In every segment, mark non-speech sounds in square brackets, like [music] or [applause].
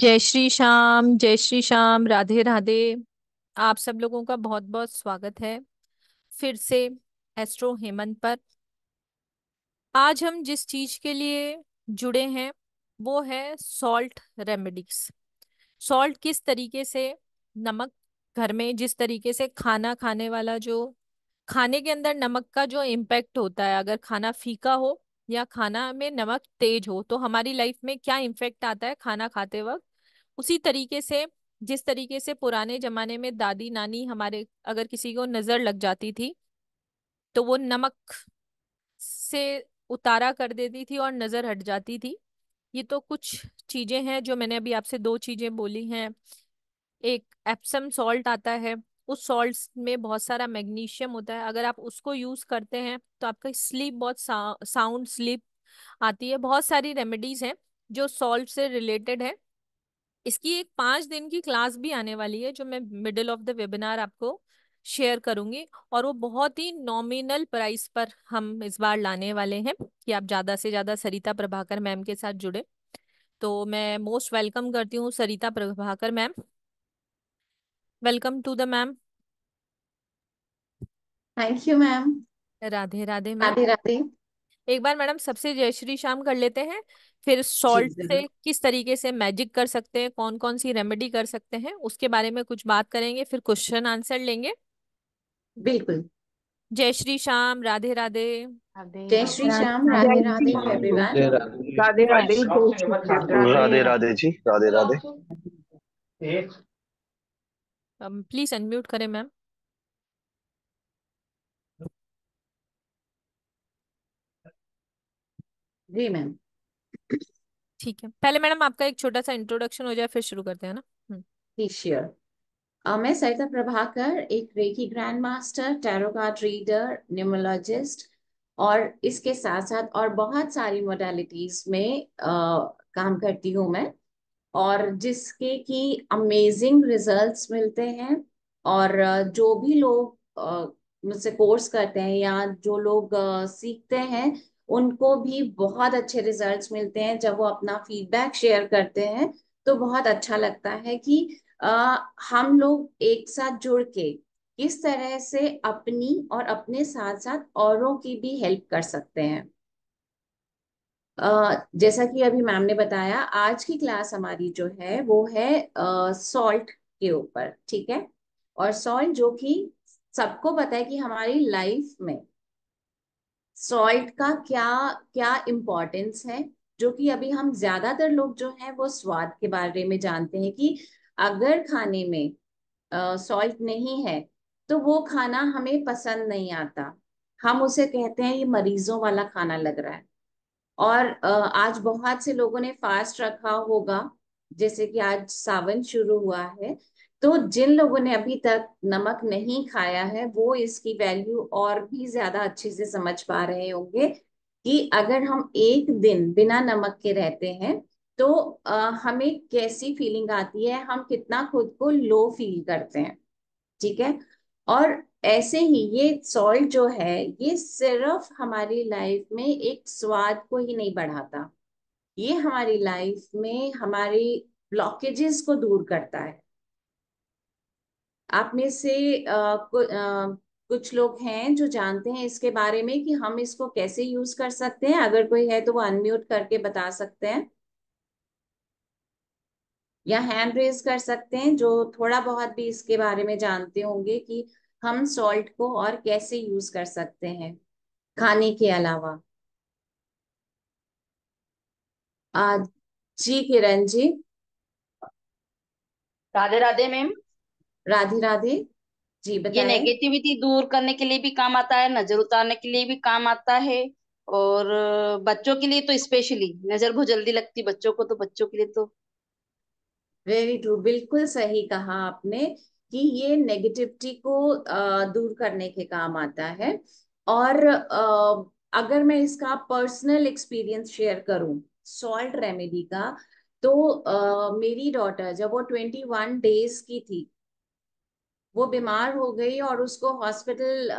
जय श्री श्याम जय श्री श्याम राधे राधे आप सब लोगों का बहुत बहुत स्वागत है फिर से एस्ट्रो हेमंत पर आज हम जिस चीज के लिए जुड़े हैं वो है सॉल्ट रेमेडीज सॉल्ट किस तरीके से नमक घर में जिस तरीके से खाना खाने वाला जो खाने के अंदर नमक का जो इम्पैक्ट होता है अगर खाना फीका हो या खाना में नमक तेज हो तो हमारी लाइफ में क्या इम्फेक्ट आता है खाना खाते वक्त उसी तरीके से जिस तरीके से पुराने जमाने में दादी नानी हमारे अगर किसी को नजर लग जाती थी तो वो नमक से उतारा कर देती थी और नजर हट जाती थी ये तो कुछ चीजें हैं जो मैंने अभी आपसे दो चीजें बोली हैं एक एप्सम सॉल्ट आता है उस सॉल्ट में बहुत सारा मैग्नीशियम होता है अगर आप उसको यूज करते हैं तो आपका स्लीप बहुत सा, साउंड स्लीप आती है बहुत सारी रेमेडीज हैं जो सॉल्ट से रिलेटेड है इसकी एक पाँच दिन की क्लास भी आने वाली है जो मैं मिडिल ऑफ द वेबिनार आपको शेयर करूंगी और वो बहुत ही नॉमिनल प्राइस पर हम इस बार लाने वाले हैं कि आप ज़्यादा से ज़्यादा सरिता प्रभाकर मैम के साथ जुड़े तो मैं मोस्ट वेलकम करती हूँ Sarita Prabhakar ma'am welcome to the ma'am thank you ma'am Radhe Radhe ma'am Radhe Radhe एक बार मैडम सबसे जय श्री श्याम कर लेते हैं फिर सॉल्ट से किस तरीके से मैजिक कर सकते हैं कौन कौन सी रेमेडी कर सकते हैं उसके बारे में कुछ बात करेंगे फिर क्वेश्चन आंसर लेंगे बिल्कुल जय श्री श्याम राधे राधे जय Shri Shyam Radhe Radhe Radhe Radhe Radhe Radhe ji Radhe Radhe please um, unmute करें मैम जी मैम ठीक है पहले मैडम आपका एक छोटा सा इंट्रोडक्शन हो जाए फिर शुरू करते हैं ना हम्म. जी श्योर Uh, मैं सरिता प्रभाकर एक reiki grand master tarot card reader numerologist और इसके साथ साथ और बहुत सारी मोडालिटीज में uh, काम करती हूँ मैं और जिसके की अमेजिंग रिजल्ट्स मिलते हैं और जो भी लोग मुझसे कोर्स करते हैं या जो लोग सीखते हैं उनको भी बहुत अच्छे रिजल्ट्स मिलते हैं जब वो अपना फीडबैक शेयर करते हैं तो बहुत अच्छा लगता है कि आ, हम लोग एक साथ जुड़ के किस तरह से अपनी और अपने साथ साथ औरों की भी हेल्प कर सकते हैं जैसा कि अभी मैम ने बताया आज की क्लास हमारी जो है वो है सॉल्ट के ऊपर ठीक है और सॉल्ट जो कि सबको पता है कि हमारी लाइफ में सॉल्ट का क्या क्या इम्पोर्टेंस है जो कि अभी हम ज्यादातर लोग जो हैं वो स्वाद के बारे में जानते हैं कि अगर खाने में सॉल्ट नहीं है तो वो खाना हमें पसंद नहीं आता हम उसे कहते हैं ये मरीजों वाला खाना लग रहा है और आज बहुत से लोगों ने फास्ट रखा होगा जैसे कि आज सावन शुरू हुआ है तो जिन लोगों ने अभी तक नमक नहीं खाया है वो इसकी वैल्यू और भी ज्यादा अच्छे से समझ पा रहे होंगे कि अगर हम एक दिन बिना नमक के रहते हैं तो आ, हमें कैसी फीलिंग आती है हम कितना खुद को लो फील करते हैं ठीक है और ऐसे ही ये सॉल्ट जो है ये सिर्फ हमारी लाइफ में एक स्वाद को ही नहीं बढ़ाता ये हमारी लाइफ में हमारी ब्लॉकेजेस को दूर करता है आप में से आ, कु, आ, कुछ लोग हैं जो जानते हैं इसके बारे में कि हम इसको कैसे यूज कर सकते हैं अगर कोई है तो वो अनम्यूट करके बता सकते हैं या हैंड रेज कर सकते हैं जो थोड़ा बहुत भी इसके बारे में जानते होंगे कि हम सॉल्ट को और कैसे यूज कर सकते हैं खाने के अलावा आ, जी किरण जी राधे राधे मैम राधे राधे जी बताइए ये नेगेटिविटी दूर करने के लिए भी काम आता है नजर उतारने के लिए भी काम आता है और बच्चों के लिए तो स्पेशली नजर बहुत जल्दी लगती बच्चों को तो बच्चों के लिए तो वेरी ट्रू बिल्कुल सही कहा आपने कि ये नेगेटिविटी को दूर करने के काम आता है और अगर मैं इसका पर्सनल एक्सपीरियंस शेयर करूं सॉल्ट रेमेडी का तो मेरी डॉटर जब वो ट्वेंटी वन डेज की थी वो बीमार हो गई और उसको हॉस्पिटल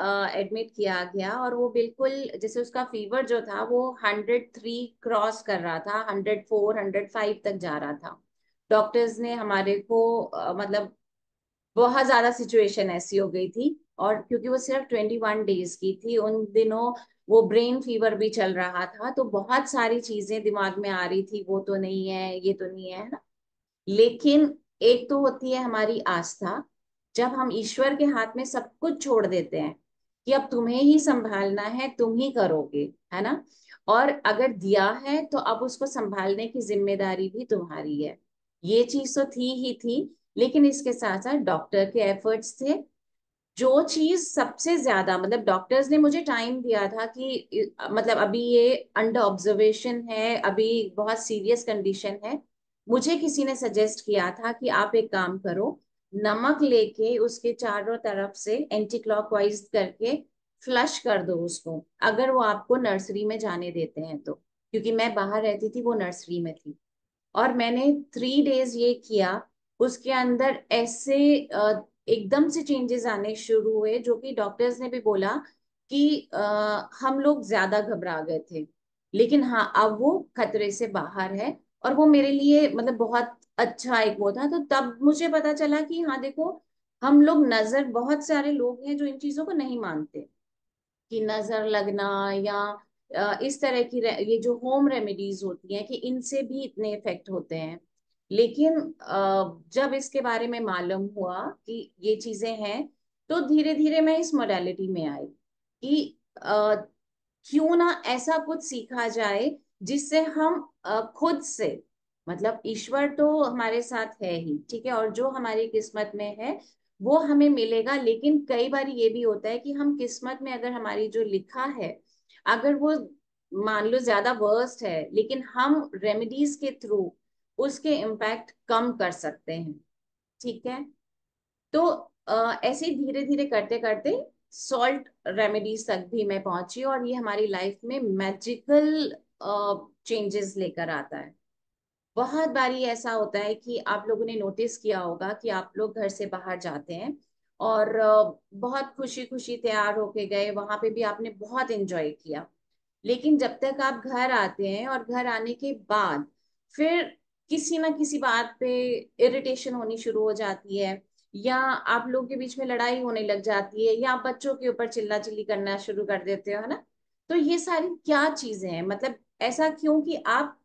एडमिट किया गया और वो बिल्कुल जैसे उसका फीवर जो था वो हंड्रेड थ्री क्रॉस कर रहा था हंड्रेड फोर हंड्रेड फाइव तक जा रहा था डॉक्टर्स ने हमारे को मतलब बहुत ज्यादा सिचुएशन ऐसी हो गई थी और क्योंकि वो सिर्फ ट्वेंटी वन डेज की थी उन दिनों वो ब्रेन फीवर भी चल रहा था तो बहुत सारी चीजें दिमाग में आ रही थी वो तो नहीं है ये तो नहीं है ना लेकिन एक तो होती है हमारी आस्था जब हम ईश्वर के हाथ में सब कुछ छोड़ देते हैं कि अब तुम्हें ही संभालना है तुम ही करोगे है ना और अगर दिया है तो अब उसको संभालने की जिम्मेदारी भी तुम्हारी है ये चीज तो थी ही थी लेकिन इसके साथ साथ डॉक्टर के एफर्ट्स थे जो चीज सबसे ज्यादा मतलब डॉक्टर्स ने मुझे टाइम दिया था कि मतलब अभी ये अंडर ऑब्जर्वेशन है अभी बहुत सीरियस कंडीशन है मुझे किसी ने सजेस्ट किया था कि आप एक काम करो नमक लेके उसके चारों तरफ से एंटी क्लॉकवाइज करके फ्लश कर दो उसको अगर वो आपको नर्सरी में जाने देते हैं तो क्योंकि मैं बाहर रहती थी वो नर्सरी में थी और मैंने थ्री डेज ये किया उसके अंदर ऐसे एकदम से चेंजेस आने शुरू हुए जो कि डॉक्टर्स ने भी बोला कि आ, हम लोग ज्यादा घबरा गए थे लेकिन हाँ अब वो खतरे से बाहर है और वो मेरे लिए मतलब बहुत अच्छा एक वो था तो तब मुझे पता चला कि हाँ देखो हम लोग नजर बहुत सारे लोग हैं जो इन चीजों को नहीं मानते कि नजर लगना या इस तरह की ये जो होम रेमेडीज होती हैं कि इनसे भी इतने इफेक्ट होते हैं लेकिन जब इसके बारे में मालूम हुआ कि ये चीजें हैं तो धीरे धीरे मैं इस मोडेलिटी में आई कि क्यों ना ऐसा कुछ सीखा जाए जिससे हम खुद से मतलब ईश्वर तो हमारे साथ है ही ठीक है और जो हमारी किस्मत में है वो हमें मिलेगा लेकिन कई बार ये भी होता है कि हम किस्मत में अगर हमारी जो लिखा है अगर वो मान लो ज्यादा वर्स्ट है लेकिन हम रेमेडीज के थ्रू उसके इम्पैक्ट कम कर सकते हैं ठीक है तो ऐसे धीरे धीरे करते करते सॉल्ट रेमेडीज तक भी मैं पहुंची और ये हमारी लाइफ में मैजिकल चेंजेस लेकर आता है बहुत बारी ऐसा होता है कि आप लोगों ने नोटिस किया होगा कि आप लोग घर से बाहर जाते हैं और बहुत खुशी खुशी तैयार होके गए वहां पे भी आपने बहुत एंजॉय किया लेकिन जब तक आप घर आते हैं और घर आने के बाद फिर किसी ना किसी बात पे इरिटेशन होनी शुरू हो जाती है या आप लोगों के बीच में लड़ाई होने लग जाती है या आप बच्चों के ऊपर चिल्ला चिल्ली करना शुरू कर देते हो है ना तो ये सारी क्या चीजें हैं मतलब ऐसा क्यों कि आप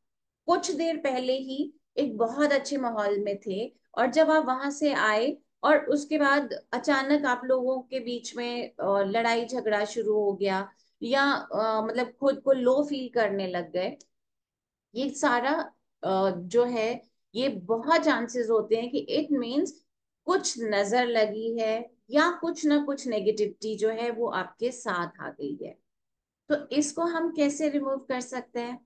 कुछ देर पहले ही एक बहुत अच्छे माहौल में थे और जब आप वहां से आए और उसके बाद अचानक आप लोगों के बीच में लड़ाई झगड़ा शुरू हो गया या मतलब खुद को लो फील करने लग गए ये सारा जो है ये बहुत चांसेस होते हैं कि इट मीन्स कुछ नजर लगी है या कुछ ना कुछ नेगेटिविटी जो है वो आपके साथ आ गई है तो इसको हम कैसे रिमूव कर सकते हैं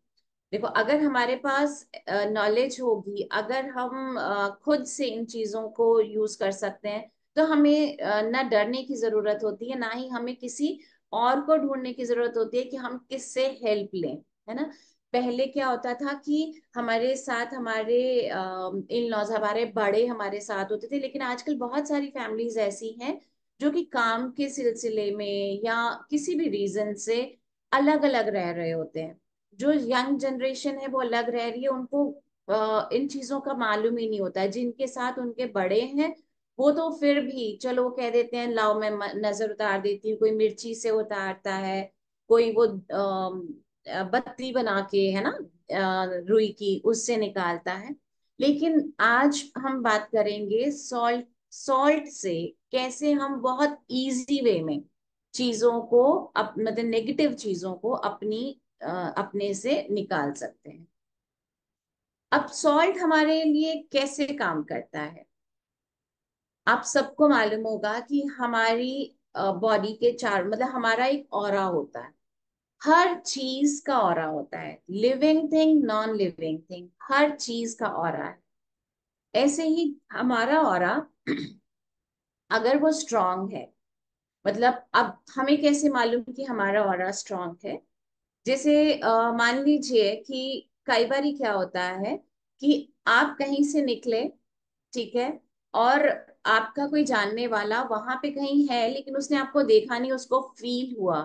देखो अगर हमारे पास नॉलेज होगी अगर हम खुद से इन चीजों को यूज कर सकते हैं तो हमें ना डरने की जरूरत होती है ना ही हमें किसी और को ढूंढने की जरूरत होती है कि हम किससे हेल्प लें है ना पहले क्या होता था कि हमारे साथ हमारे इन लॉज हमारे बड़े हमारे साथ होते थे लेकिन आजकल बहुत सारी फैमिलीज ऐसी हैं जो कि काम के सिलसिले में या किसी भी रीजन से अलग अलग रह रहे होते हैं जो यंग जनरेशन है वो अलग रह रही है उनको इन चीजों का मालूम ही नहीं होता है जिनके साथ उनके बड़े हैं वो तो फिर भी चलो कह देते हैं लाओ मैं नजर उतार देती हूँ कोई मिर्ची से उतारता है कोई वो बत्ती बना के है ना रुई की उससे निकालता है लेकिन आज हम बात करेंगे सॉल्ट सॉल्ट से कैसे हम बहुत इजी वे में चीजों को अप मतलब नेगेटिव चीजों को अपनी आ, अपने से निकाल सकते हैं अब सॉल्ट हमारे लिए कैसे काम करता है आप सबको मालूम होगा कि हमारी बॉडी के चार मतलब हमारा एक और होता है हर चीज का और होता है living thing non living thing हर चीज का और है ऐसे ही हमारा और [clears throat] अगर वो स्ट्रांग है मतलब अब हमें कैसे मालूम कि हमारा और स्ट्रांग है जैसे मान लीजिए कि कई बार क्या होता है कि आप कहीं से निकले ठीक है और आपका कोई जानने वाला वहां पे कहीं है लेकिन उसने आपको देखा नहीं उसको फील हुआ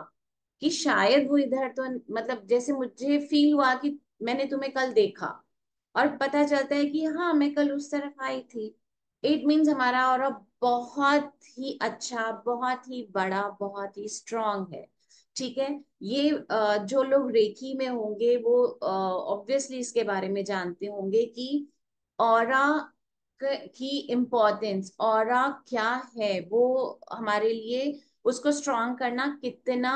कि शायद वो इधर तो मतलब जैसे मुझे फील हुआ कि मैंने तुम्हें कल देखा और पता चलता है कि हाँ मैं कल उस तरफ आई थी इट मीन्स हमारा और बहुत ही अच्छा बहुत ही बड़ा बहुत ही स्ट्रांग है ठीक है ये जो लोग रेखी में होंगे वो ऑब्वियसली इसके बारे में जानते होंगे कि और की इम्पोर्टेंस और क्या है वो हमारे लिए उसको स्ट्रांग करना कितना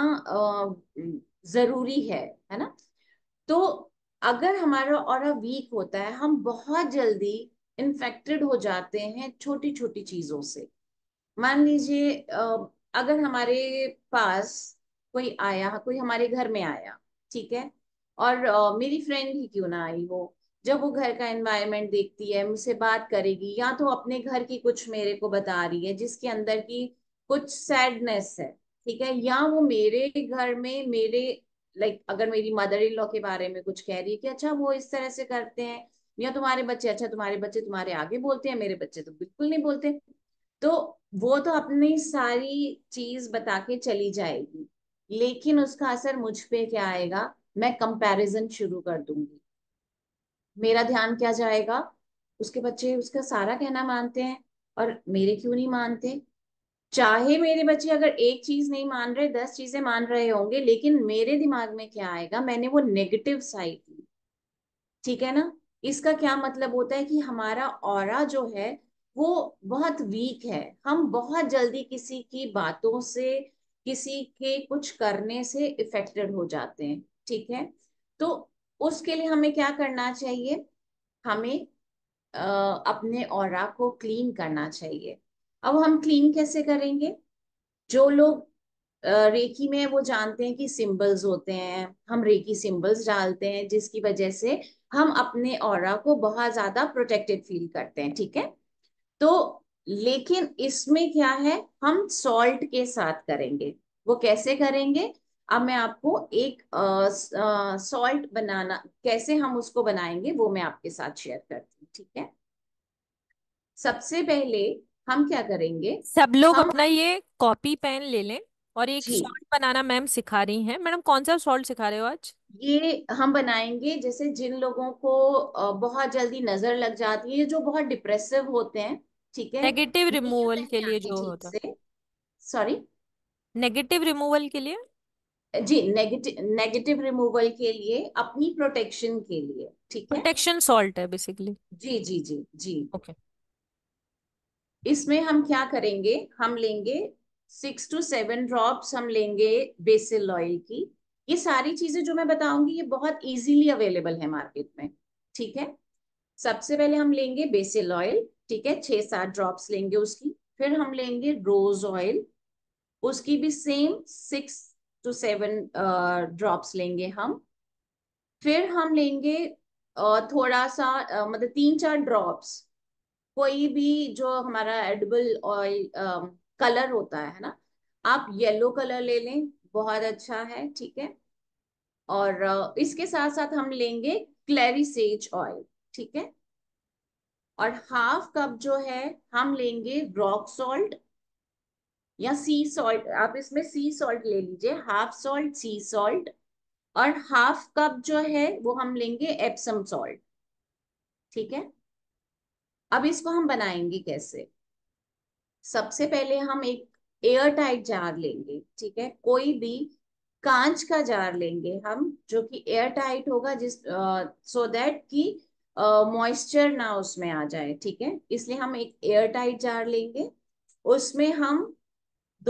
जरूरी है है ना तो अगर हमारा और वीक होता है हम बहुत जल्दी इन्फेक्टेड हो जाते हैं छोटी छोटी चीजों से मान लीजिए अगर हमारे पास कोई आया कोई हमारे घर में आया ठीक है और मेरी फ्रेंड ही क्यों ना आई हो जब वो घर का एनवायरनमेंट देखती है मुझसे बात करेगी या तो अपने घर की कुछ मेरे को बता रही है जिसके अंदर की कुछ सैडनेस है ठीक है या वो मेरे घर में मेरे लाइक like, अगर मेरी मदर इन लॉ के बारे में कुछ कह रही है कि अच्छा वो इस तरह से करते हैं या तुम्हारे बच्चे अच्छा तुम्हारे बच्चे तुम्हारे आगे बोलते हैं मेरे बच्चे तो बिल्कुल नहीं बोलते तो वो तो अपनी सारी चीज बता के चली जाएगी लेकिन उसका असर मुझ पे क्या आएगा मैं कंपैरिजन शुरू कर दूंगी मेरा ध्यान क्या जाएगा उसके बच्चे उसका सारा कहना मानते हैं और मेरे क्यों नहीं मानते चाहे मेरे बच्चे अगर एक चीज नहीं मान रहे दस चीजें मान रहे होंगे लेकिन मेरे दिमाग में क्या आएगा मैंने वो नेगेटिव साइड ली ठीक है ना इसका क्या मतलब होता है कि हमारा और जो है वो बहुत वीक है हम बहुत जल्दी किसी की बातों से किसी के कुछ करने से इफेक्टेड हो जाते हैं ठीक है तो उसके लिए हमें क्या करना चाहिए हमें आ, अपने और को क्लीन करना चाहिए अब हम क्लीन कैसे करेंगे जो लोग रेकी में वो जानते हैं कि सिंबल्स होते हैं हम रेकी सिंबल्स डालते हैं जिसकी वजह से हम अपने और को बहुत ज्यादा प्रोटेक्टेड फील करते हैं ठीक है तो लेकिन इसमें क्या है हम सॉल्ट के साथ करेंगे वो कैसे करेंगे अब मैं आपको एक सॉल्ट बनाना कैसे हम उसको बनाएंगे वो मैं आपके साथ शेयर करती हूँ ठीक है सबसे पहले हम क्या करेंगे सब लोग हम... अपना ये कॉपी पेन ले लें और एक सॉल्ट बनाना मैम सिखा रही हैं मैडम कौन सा सॉल्ट सिखा रहे हो आज ये हम बनाएंगे जैसे जिन लोगों को बहुत जल्दी नजर लग जाती है जो बहुत डिप्रेसिव होते हैं ठीक है नेगेटिव रिमूवल के लिए जो होता है सॉरी नेगेटिव रिमूवल के लिए जी नेगेटिव नेगेटिव रिमूवल के लिए अपनी प्रोटेक्शन के लिए ठीक है प्रोटेक्शन सॉल्ट है बेसिकली जी जी जी जी ओके okay. इसमें हम क्या करेंगे हम लेंगे सिक्स टू सेवन ड्रॉप्स हम लेंगे बेसिल ऑयल की ये सारी चीजें जो मैं बताऊंगी ये बहुत इजीली अवेलेबल है मार्केट में ठीक है सबसे पहले हम लेंगे बेसिल ऑयल ठीक है छह सात ड्रॉप्स लेंगे उसकी फिर हम लेंगे रोज ऑयल उसकी भी same six to seven drops लेंगे हम फिर हम लेंगे uh, थोड़ा सा uh, मतलब तीन चार ड्रॉप्स कोई भी जो हमारा एडबल ऑयल कलर होता है ना आप येलो कलर ले लें बहुत अच्छा है ठीक है और uh, इसके साथ साथ हम लेंगे क्लेरिसेज ऑयल ठीक है और हाफ कप जो है हम लेंगे रॉक सॉल्ट या सी सॉल्ट आप इसमें सी सॉल्ट ले लीजिए हाफ सॉल्ट सी सॉल्ट और हाफ कप जो है वो हम लेंगे एप्सम सॉल्ट ठीक है अब इसको हम बनाएंगे कैसे सबसे पहले हम एक एयर टाइट जार लेंगे ठीक है कोई भी कांच का जार लेंगे हम जो कि एयर टाइट होगा जिस सो दैट कि मॉइस्चर ना उसमें आ जाए ठीक है इसलिए हम एक एयर टाइट जार लेंगे उसमें हम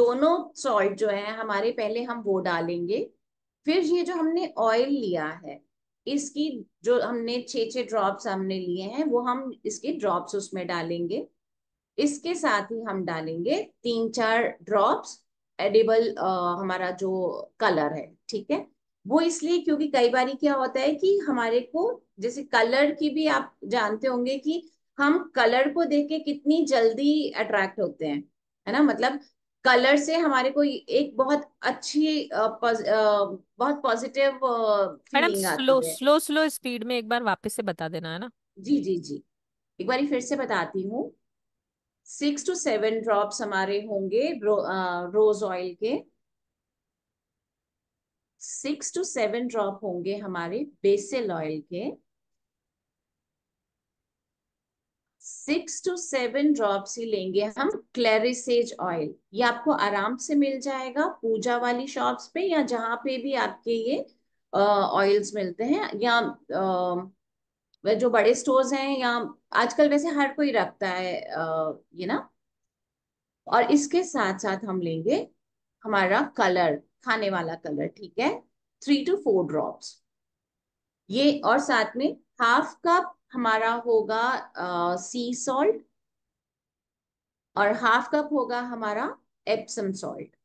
दोनों सॉल्ट जो है हमारे पहले हम वो डालेंगे फिर ये जो हमने ऑयल लिया है इसकी जो हमने छे छे ड्रॉप्स हमने लिए हैं वो हम इसके ड्रॉप्स उसमें डालेंगे इसके साथ ही हम डालेंगे तीन चार ड्रॉप्स एडिबल हमारा जो कलर है ठीक है वो इसलिए क्योंकि कई बार क्या होता है कि हमारे को जैसे कलर की भी आप जानते होंगे कि हम कलर को देख के कितनी जल्दी अट्रैक्ट होते हैं है ना मतलब कलर से हमारे को एक बहुत अच्छी बहुत positive madam slow slow slow speed में एक बार वापस से बता देना है ना जी जी जी एक बार फिर से बताती हूँ सिक्स टू सेवन ड्रॉप्स हमारे होंगे रो, रोज ऑयल के सिक्स टू सेवन ड्रॉप होंगे हमारे बेसिल ऑयल के सिक्स टू सेवन ड्रॉप्स ही लेंगे हम क्लेरिसेज ऑयल ये आपको आराम से मिल जाएगा पूजा वाली शॉप्स पे या जहां पे भी आपके ये ऑयल्स मिलते हैं या आ, जो बड़े स्टोर्स हैं या आजकल वैसे हर कोई रखता है ये ना और इसके साथ साथ हम लेंगे हमारा कलर खाने वाला कलर ठीक है थ्री टू फोर ड्रॉप्स ये और साथ में हाफ कप हमारा होगा सी सॉल्ट और हाफ कप होगा हमारा एप्सम सॉल्ट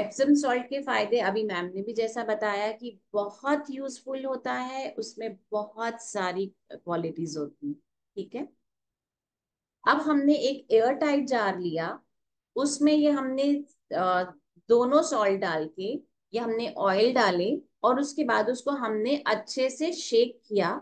एप्सम सॉल्ट के फायदे अभी मैम ने भी जैसा बताया कि बहुत यूजफुल होता है उसमें बहुत सारी क्वालिटीज होती हैं ठीक है अब हमने एक एयर टाइट जार लिया उसमें ये हमने दोनों सॉल्ट डाल के ये हमने ऑयल डाले और उसके बाद उसको हमने अच्छे से शेक किया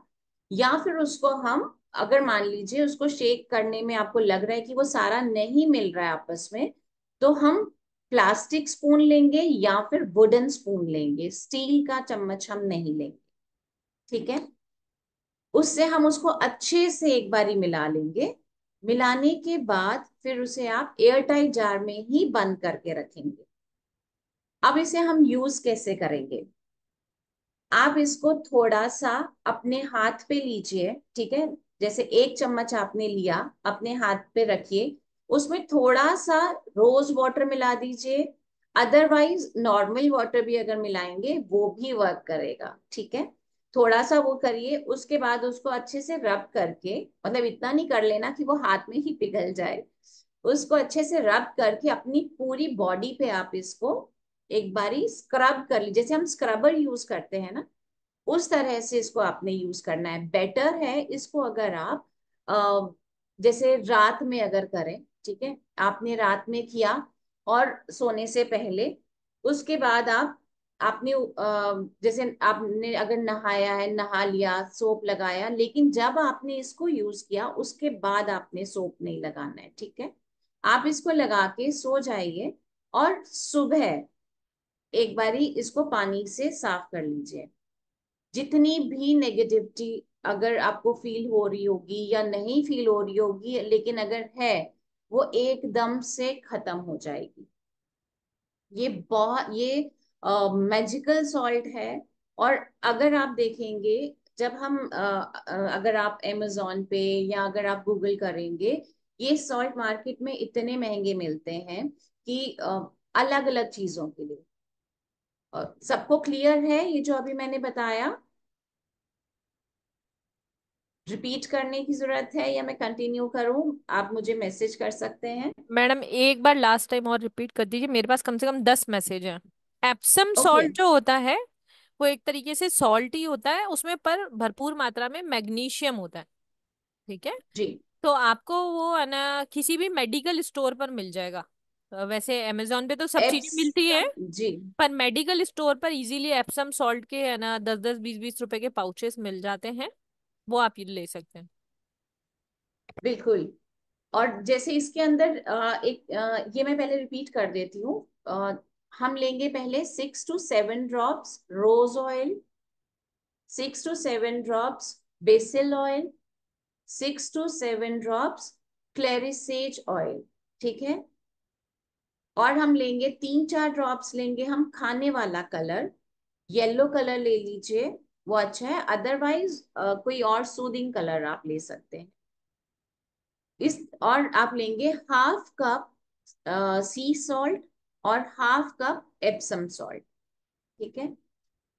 या फिर उसको हम अगर मान लीजिए उसको शेक करने में आपको लग रहा है कि वो सारा नहीं मिल रहा है आपस में तो हम प्लास्टिक स्पून लेंगे या फिर वुडन स्पून लेंगे स्टील का चम्मच हम नहीं लेंगे ठीक है उससे हम उसको अच्छे से एक बारी मिला लेंगे मिलाने के बाद फिर उसे आप एयर टाइट जार में ही बंद करके रखेंगे अब इसे हम यूज कैसे करेंगे आप इसको थोड़ा सा अपने हाथ पे लीजिए ठीक है जैसे एक चम्मच आपने लिया अपने हाथ पे रखिए उसमें थोड़ा सा रोज वाटर मिला दीजिए अदरवाइज नॉर्मल वाटर भी अगर मिलाएंगे वो भी वर्क करेगा ठीक है थोड़ा सा वो करिए उसके बाद उसको अच्छे से रब करके मतलब इतना नहीं कर लेना कि वो हाथ में ही पिघल जाए उसको अच्छे से रब करके अपनी पूरी बॉडी पे आप इसको एक बारी स्क्रब कर ली जैसे हम स्क्रबर यूज करते हैं ना उस तरह से इसको आपने यूज करना है बेटर है इसको अगर आप जैसे रात में अगर करें ठीक है आपने रात में किया और सोने से पहले उसके बाद आप आपने जैसे आपने अगर नहाया है नहा लिया सोप लगाया लेकिन जब आपने इसको यूज किया उसके बाद आपने सोप नहीं लगाना है ठीक है आप इसको लगा के सो जाइए और सुबह एक बारी इसको पानी से साफ कर लीजिए जितनी भी नेगेटिविटी अगर आपको फील हो रही होगी या नहीं फील हो रही होगी लेकिन अगर है वो एकदम से खत्म हो जाएगी ये बहुत ये मैजिकल uh, सॉल्ट है और अगर आप देखेंगे जब हम uh, अगर आप एमेजोन पे या अगर आप गूगल करेंगे ये सॉल्ट मार्केट में इतने महंगे मिलते हैं कि uh, अलग अलग चीजों के लिए सबको क्लियर है ये जो अभी मैंने बताया रिपीट करने की जरूरत है या मैं कंटिन्यू करूं आप मुझे मैसेज कर सकते हैं मैडम एक बार लास्ट टाइम और रिपीट कर दीजिए मेरे पास कम से कम दस मैसेज हैं एप्सम सॉल्ट जो होता है वो एक तरीके से सॉल्ट ही होता है उसमें पर भरपूर मात्रा में मैग्नीशियम होता है ठीक है जी तो आपको वो है ना किसी भी मेडिकल स्टोर पर मिल जाएगा वैसे अमेजोन पे तो सब चीजें मिलती है जी पर मेडिकल स्टोर पर इजीली एप्सम सॉल्ट के है ना दस दस बीस बीस रुपए के पाउचेस मिल जाते हैं वो आप ये ले सकते हैं बिल्कुल और जैसे इसके अंदर एक ये मैं पहले रिपीट कर देती हूँ हम लेंगे पहले six to seven drops rose oil six to seven drops basil oil six to seven drops clary sage oil ठीक है और हम लेंगे तीन चार ड्रॉप्स लेंगे हम खाने वाला कलर येलो कलर ले लीजिए वो अच्छा है अदरवाइज कोई और सूदिंग कलर आप ले सकते हैं इस और आप लेंगे हाफ कप सी सॉल्ट और हाफ कप एप्सम सॉल्ट ठीक है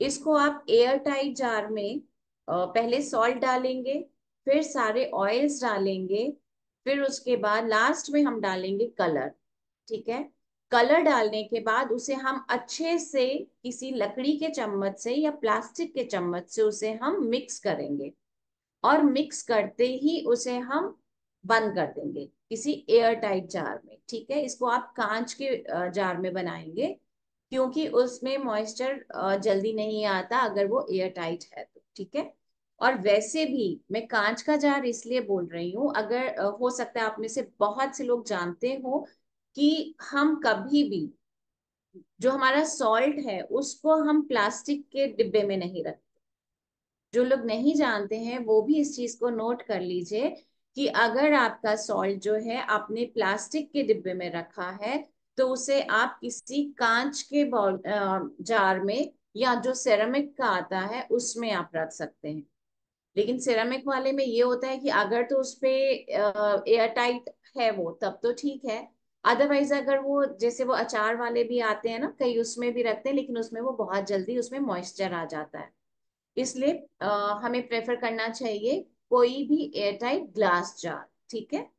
इसको आप एयर टाइट जार में आ, पहले सॉल्ट डालेंगे फिर सारे ऑयल्स डालेंगे फिर उसके बाद लास्ट में हम डालेंगे कलर ठीक है कलर डालने के बाद उसे हम अच्छे से किसी लकड़ी के चम्मच से या प्लास्टिक के चम्मच से उसे हम मिक्स करेंगे और मिक्स करते ही उसे हम बंद कर देंगे किसी एयर टाइट जार में ठीक है इसको आप कांच के जार में बनाएंगे क्योंकि उसमें मॉइस्चर जल्दी नहीं आता अगर वो एयर टाइट है तो ठीक है और वैसे भी मैं कांच का जार इसलिए बोल रही हूँ अगर हो सकता है आप में से बहुत से लोग जानते हो कि हम कभी भी जो हमारा सॉल्ट है उसको हम प्लास्टिक के डिब्बे में नहीं रखते जो लोग नहीं जानते हैं वो भी इस चीज को नोट कर लीजिए कि अगर आपका सॉल्ट जो है आपने प्लास्टिक के डिब्बे में रखा है तो उसे आप किसी कांच के बॉल जार में या जो सेरामिक का आता है उसमें आप रख सकते हैं लेकिन सेरामिक वाले में ये होता है कि अगर तो उस पर एयर टाइट है वो तब तो ठीक है अदरवाइज अगर वो जैसे वो अचार वाले भी आते हैं ना कई उसमें भी रखते हैं लेकिन उसमें वो बहुत जल्दी उसमें मॉइस्चर आ जाता है इसलिए हमें प्रेफर करना चाहिए कोई भी एयर टाइट ग्लास जार ठीक है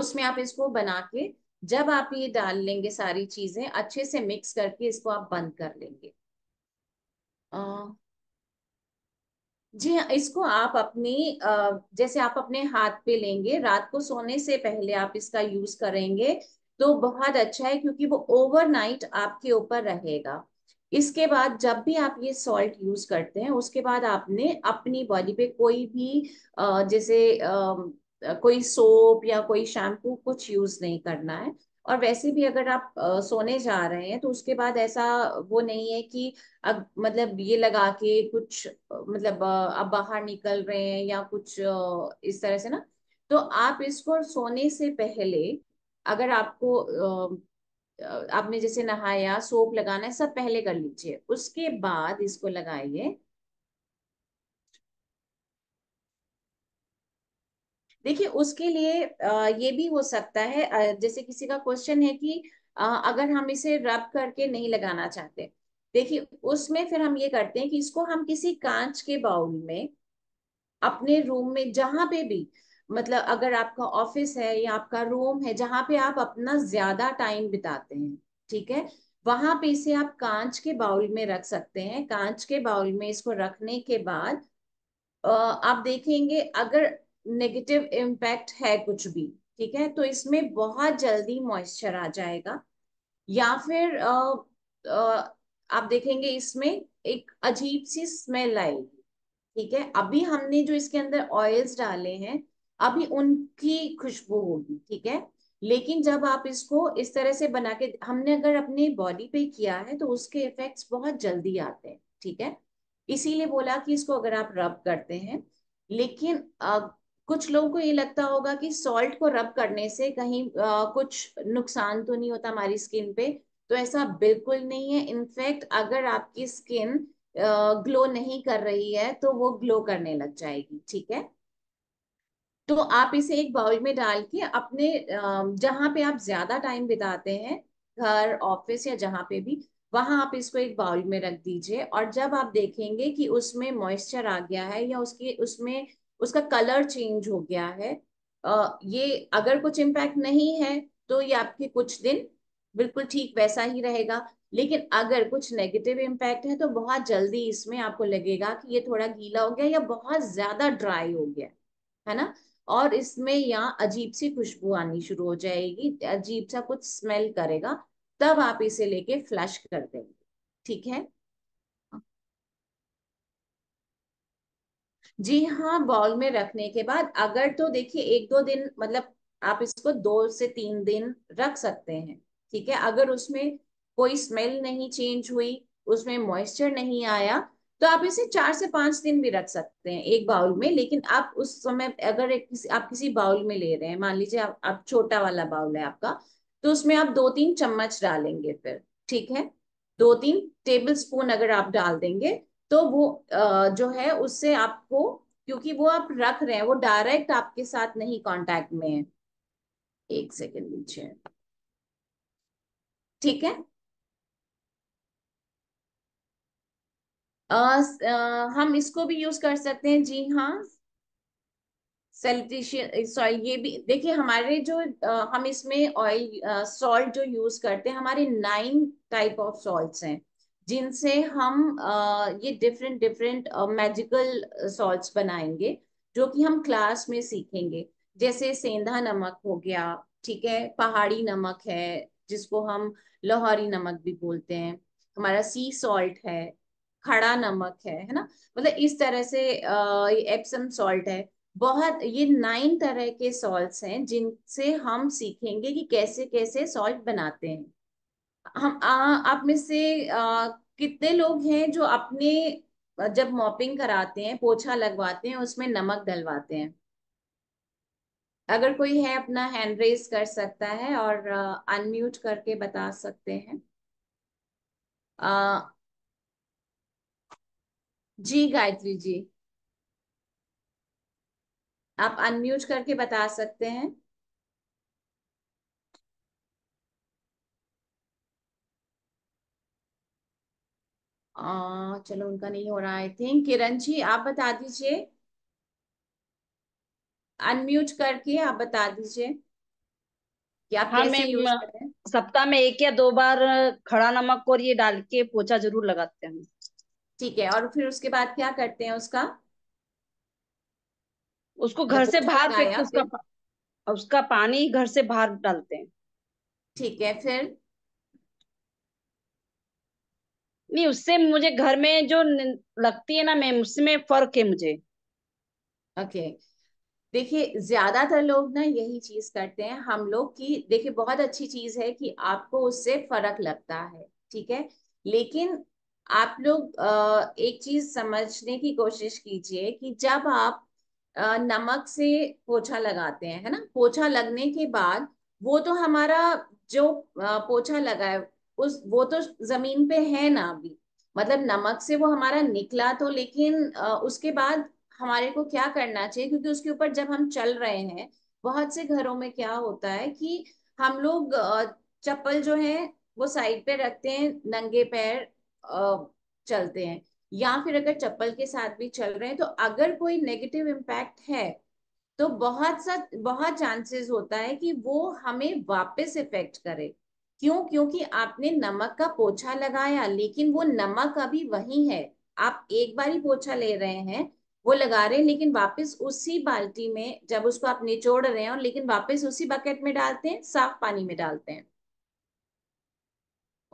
उसमें आप इसको बना के जब आप ये डाल लेंगे सारी चीजें अच्छे से मिक्स करके इसको आप बंद कर लेंगे आ, जी हाँ इसको आप अपनी जैसे आप अपने हाथ पे लेंगे रात को सोने से पहले आप इसका यूज करेंगे तो बहुत अच्छा है क्योंकि वो ओवरनाइट आपके ऊपर रहेगा इसके बाद जब भी आप ये सॉल्ट यूज करते हैं उसके बाद आपने अपनी बॉडी पे कोई भी जैसे कोई सोप या कोई शैम्पू कुछ यूज नहीं करना है और वैसे भी अगर आप आ, सोने जा रहे हैं तो उसके बाद ऐसा वो नहीं है कि अब मतलब ये लगा के कुछ मतलब आप बाहर निकल रहे हैं या कुछ इस तरह से ना तो आप इसको सोने से पहले अगर आपको आपने जैसे नहाया सोप लगाना है सब पहले कर लीजिए उसके बाद इसको लगाइए देखिए उसके लिए ये भी हो सकता है जैसे किसी का क्वेश्चन है कि अगर हम इसे रब करके नहीं लगाना चाहते देखिए उसमें फिर हम ये करते हैं कि इसको हम किसी कांच के बाउल में अपने रूम में जहां पे भी मतलब अगर आपका ऑफिस है या आपका रूम है जहां पे आप अपना ज्यादा टाइम बिताते हैं ठीक है वहां पे इसे आप कांच के बाउल में रख सकते हैं कांच के बाउल में इसको रखने के बाद आप देखेंगे अगर नेगेटिव इम्पैक्ट है कुछ भी ठीक है तो इसमें बहुत जल्दी मॉइस्चर आ जाएगा या फिर आ, आ, आप देखेंगे इसमें एक अजीब सी स्मेल आएगी ठीक है अभी हमने जो इसके अंदर ऑयल्स डाले हैं अभी उनकी खुशबू होगी ठीक है लेकिन जब आप इसको इस तरह से बना के हमने अगर अपने बॉडी पे किया है तो उसके इफेक्ट्स बहुत जल्दी आते हैं ठीक है इसीलिए बोला कि इसको अगर आप रब करते हैं लेकिन कुछ लोगों को ये लगता होगा कि सॉल्ट को रब करने से कहीं आ, कुछ नुकसान तो नहीं होता हमारी स्किन पे तो ऐसा बिल्कुल नहीं है इनफैक्ट अगर आपकी स्किन ग्लो नहीं कर रही है तो वो ग्लो करने लग जाएगी ठीक है तो आप इसे एक बाउल में डाल के अपने जहां पे आप ज्यादा टाइम बिताते हैं घर ऑफिस या जहां पे भी वहां आप इसको एक बाउल में रख दीजिए और जब आप देखेंगे कि उसमें मॉइस्चर आ गया है या उसकी उसमें उसका कलर चेंज हो गया है ये अगर कुछ इम्पैक्ट नहीं है तो ये आपके कुछ दिन बिल्कुल ठीक वैसा ही रहेगा लेकिन अगर कुछ नेगेटिव इम्पैक्ट है तो बहुत जल्दी इसमें आपको लगेगा कि ये थोड़ा गीला हो गया या बहुत ज्यादा ड्राई हो गया है ना और इसमें यहाँ अजीब सी खुशबू आनी शुरू हो जाएगी अजीब सा कुछ स्मेल करेगा तब आप इसे लेके फ्लश कर देंगे ठीक है जी हाँ बॉल में रखने के बाद अगर तो देखिए एक दो दिन मतलब आप इसको दो से तीन दिन रख सकते हैं ठीक है अगर उसमें कोई स्मेल नहीं चेंज हुई उसमें मॉइस्चर नहीं आया तो आप इसे चार से पांच दिन भी रख सकते हैं एक बाउल में लेकिन आप उस समय अगर एक किसी, आप किसी बाउल में ले रहे हैं मान लीजिए आप, आप छोटा वाला बाउल है आपका तो उसमें आप दो तीन चम्मच डालेंगे फिर ठीक है दो तीन टेबल स्पून अगर आप डाल देंगे तो वो जो है उससे आपको क्योंकि वो आप रख रहे हैं वो डायरेक्ट आपके साथ नहीं कांटेक्ट में है एक सेकेंड नीचे ठीक है आ, आ, हम इसको भी यूज कर सकते हैं जी हाँ सल्टिशियन सॉरी ये भी देखिए हमारे जो आ, हम इसमें ऑयल सॉल्ट जो यूज करते हैं हमारे नाइन टाइप ऑफ सॉल्ट्स हैं जिनसे हम ये डिफरेंट डिफरेंट मैजिकल सॉल्ट बनाएंगे जो कि हम क्लास में सीखेंगे जैसे सेंधा नमक हो गया ठीक है पहाड़ी नमक है जिसको हम लाहौरी नमक भी बोलते हैं हमारा सी सॉल्ट है खड़ा नमक है है ना मतलब इस तरह से एप्सम सॉल्ट है बहुत ये नाइन तरह के सॉल्ट हैं जिनसे हम सीखेंगे कि कैसे कैसे सॉल्ट बनाते हैं हम आ, आप में से आ, कितने लोग हैं जो अपने जब मॉपिंग कराते हैं पोछा लगवाते हैं उसमें नमक डलवाते हैं अगर कोई है अपना हैंड रेस कर सकता है और अनम्यूट करके बता सकते हैं आ, जी गायत्री जी आप अनम्यूट करके बता सकते हैं आ, चलो उनका नहीं हो रहा आई थिंक किरण जी आप बता दीजिए अनम्यूट करके आप बता दीजिए हाँ, कैसे यूज करें सप्ताह में एक या दो बार खड़ा नमक और ये डाल के पोछा जरूर लगाते हैं ठीक है और फिर उसके बाद क्या करते हैं उसका उसको घर से बाहर उसका उसका पानी घर से बाहर डालते हैं ठीक है फिर नहीं उससे मुझे घर में जो लगती है ना मैम उसमें फर्क है मुझे ओके देखिए ज्यादातर लोग ना यही चीज करते हैं हम लोग की देखिए बहुत अच्छी चीज है कि आपको उससे फर्क लगता है ठीक है लेकिन आप लोग एक चीज समझने की कोशिश कीजिए कि जब आप नमक से पोछा लगाते हैं है ना पोछा लगने के बाद वो तो हमारा जो पोछा लगा उस वो तो जमीन पे है ना अभी मतलब नमक से वो हमारा निकला तो लेकिन उसके बाद हमारे को क्या करना चाहिए क्योंकि उसके ऊपर जब हम चल रहे हैं बहुत से घरों में क्या होता है कि हम लोग चप्पल जो है वो साइड पे रखते हैं नंगे पैर चलते हैं या फिर अगर चप्पल के साथ भी चल रहे हैं तो अगर कोई नेगेटिव इम्पैक्ट है तो बहुत सा बहुत चांसेस होता है कि वो हमें वापस इफेक्ट करे क्यों क्योंकि आपने नमक का पोछा लगाया लेकिन वो नमक अभी वही है आप एक बार ही पोछा ले रहे हैं वो लगा रहे हैं लेकिन वापस उसी बाल्टी में जब उसको आप निचोड़ रहे हो लेकिन वापस उसी बकेट में डालते हैं साफ पानी में डालते हैं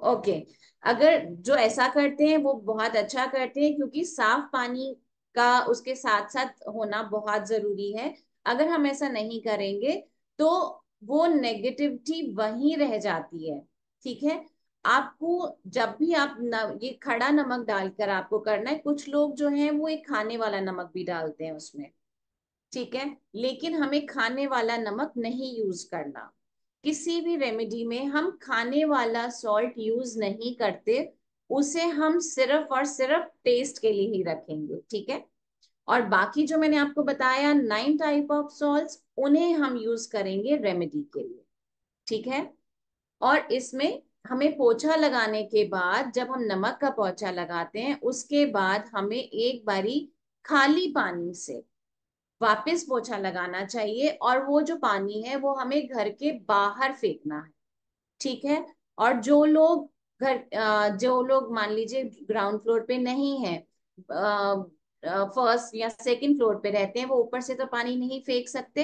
ओके okay. अगर जो ऐसा करते हैं वो बहुत अच्छा करते हैं क्योंकि साफ पानी का उसके साथ साथ होना बहुत जरूरी है अगर हम ऐसा नहीं करेंगे तो वो नेगेटिविटी वहीं रह जाती है ठीक है आपको जब भी आप न, ये खड़ा नमक डालकर आपको करना है कुछ लोग जो हैं वो एक खाने वाला नमक भी डालते हैं उसमें ठीक है लेकिन हमें खाने वाला नमक नहीं यूज करना किसी भी रेमेडी में हम खाने वाला सॉल्ट यूज नहीं करते उसे हम सिर्फ और सिर्फ टेस्ट के लिए ही रखेंगे ठीक है और बाकी जो मैंने आपको बताया नाइन टाइप ऑफ सॉल्ट उन्हें हम यूज करेंगे रेमेडी के लिए ठीक है और इसमें हमें पोछा लगाने के बाद जब हम नमक का पोछा लगाते हैं उसके बाद हमें एक बारी खाली पानी से वापस पोछा लगाना चाहिए और वो जो पानी है वो हमें घर के बाहर फेंकना है ठीक है और जो लोग घर जो लोग मान लीजिए ग्राउंड फ्लोर पे नहीं है फर्स्ट या सेकंड फ्लोर पे रहते हैं वो ऊपर से तो पानी नहीं फेंक सकते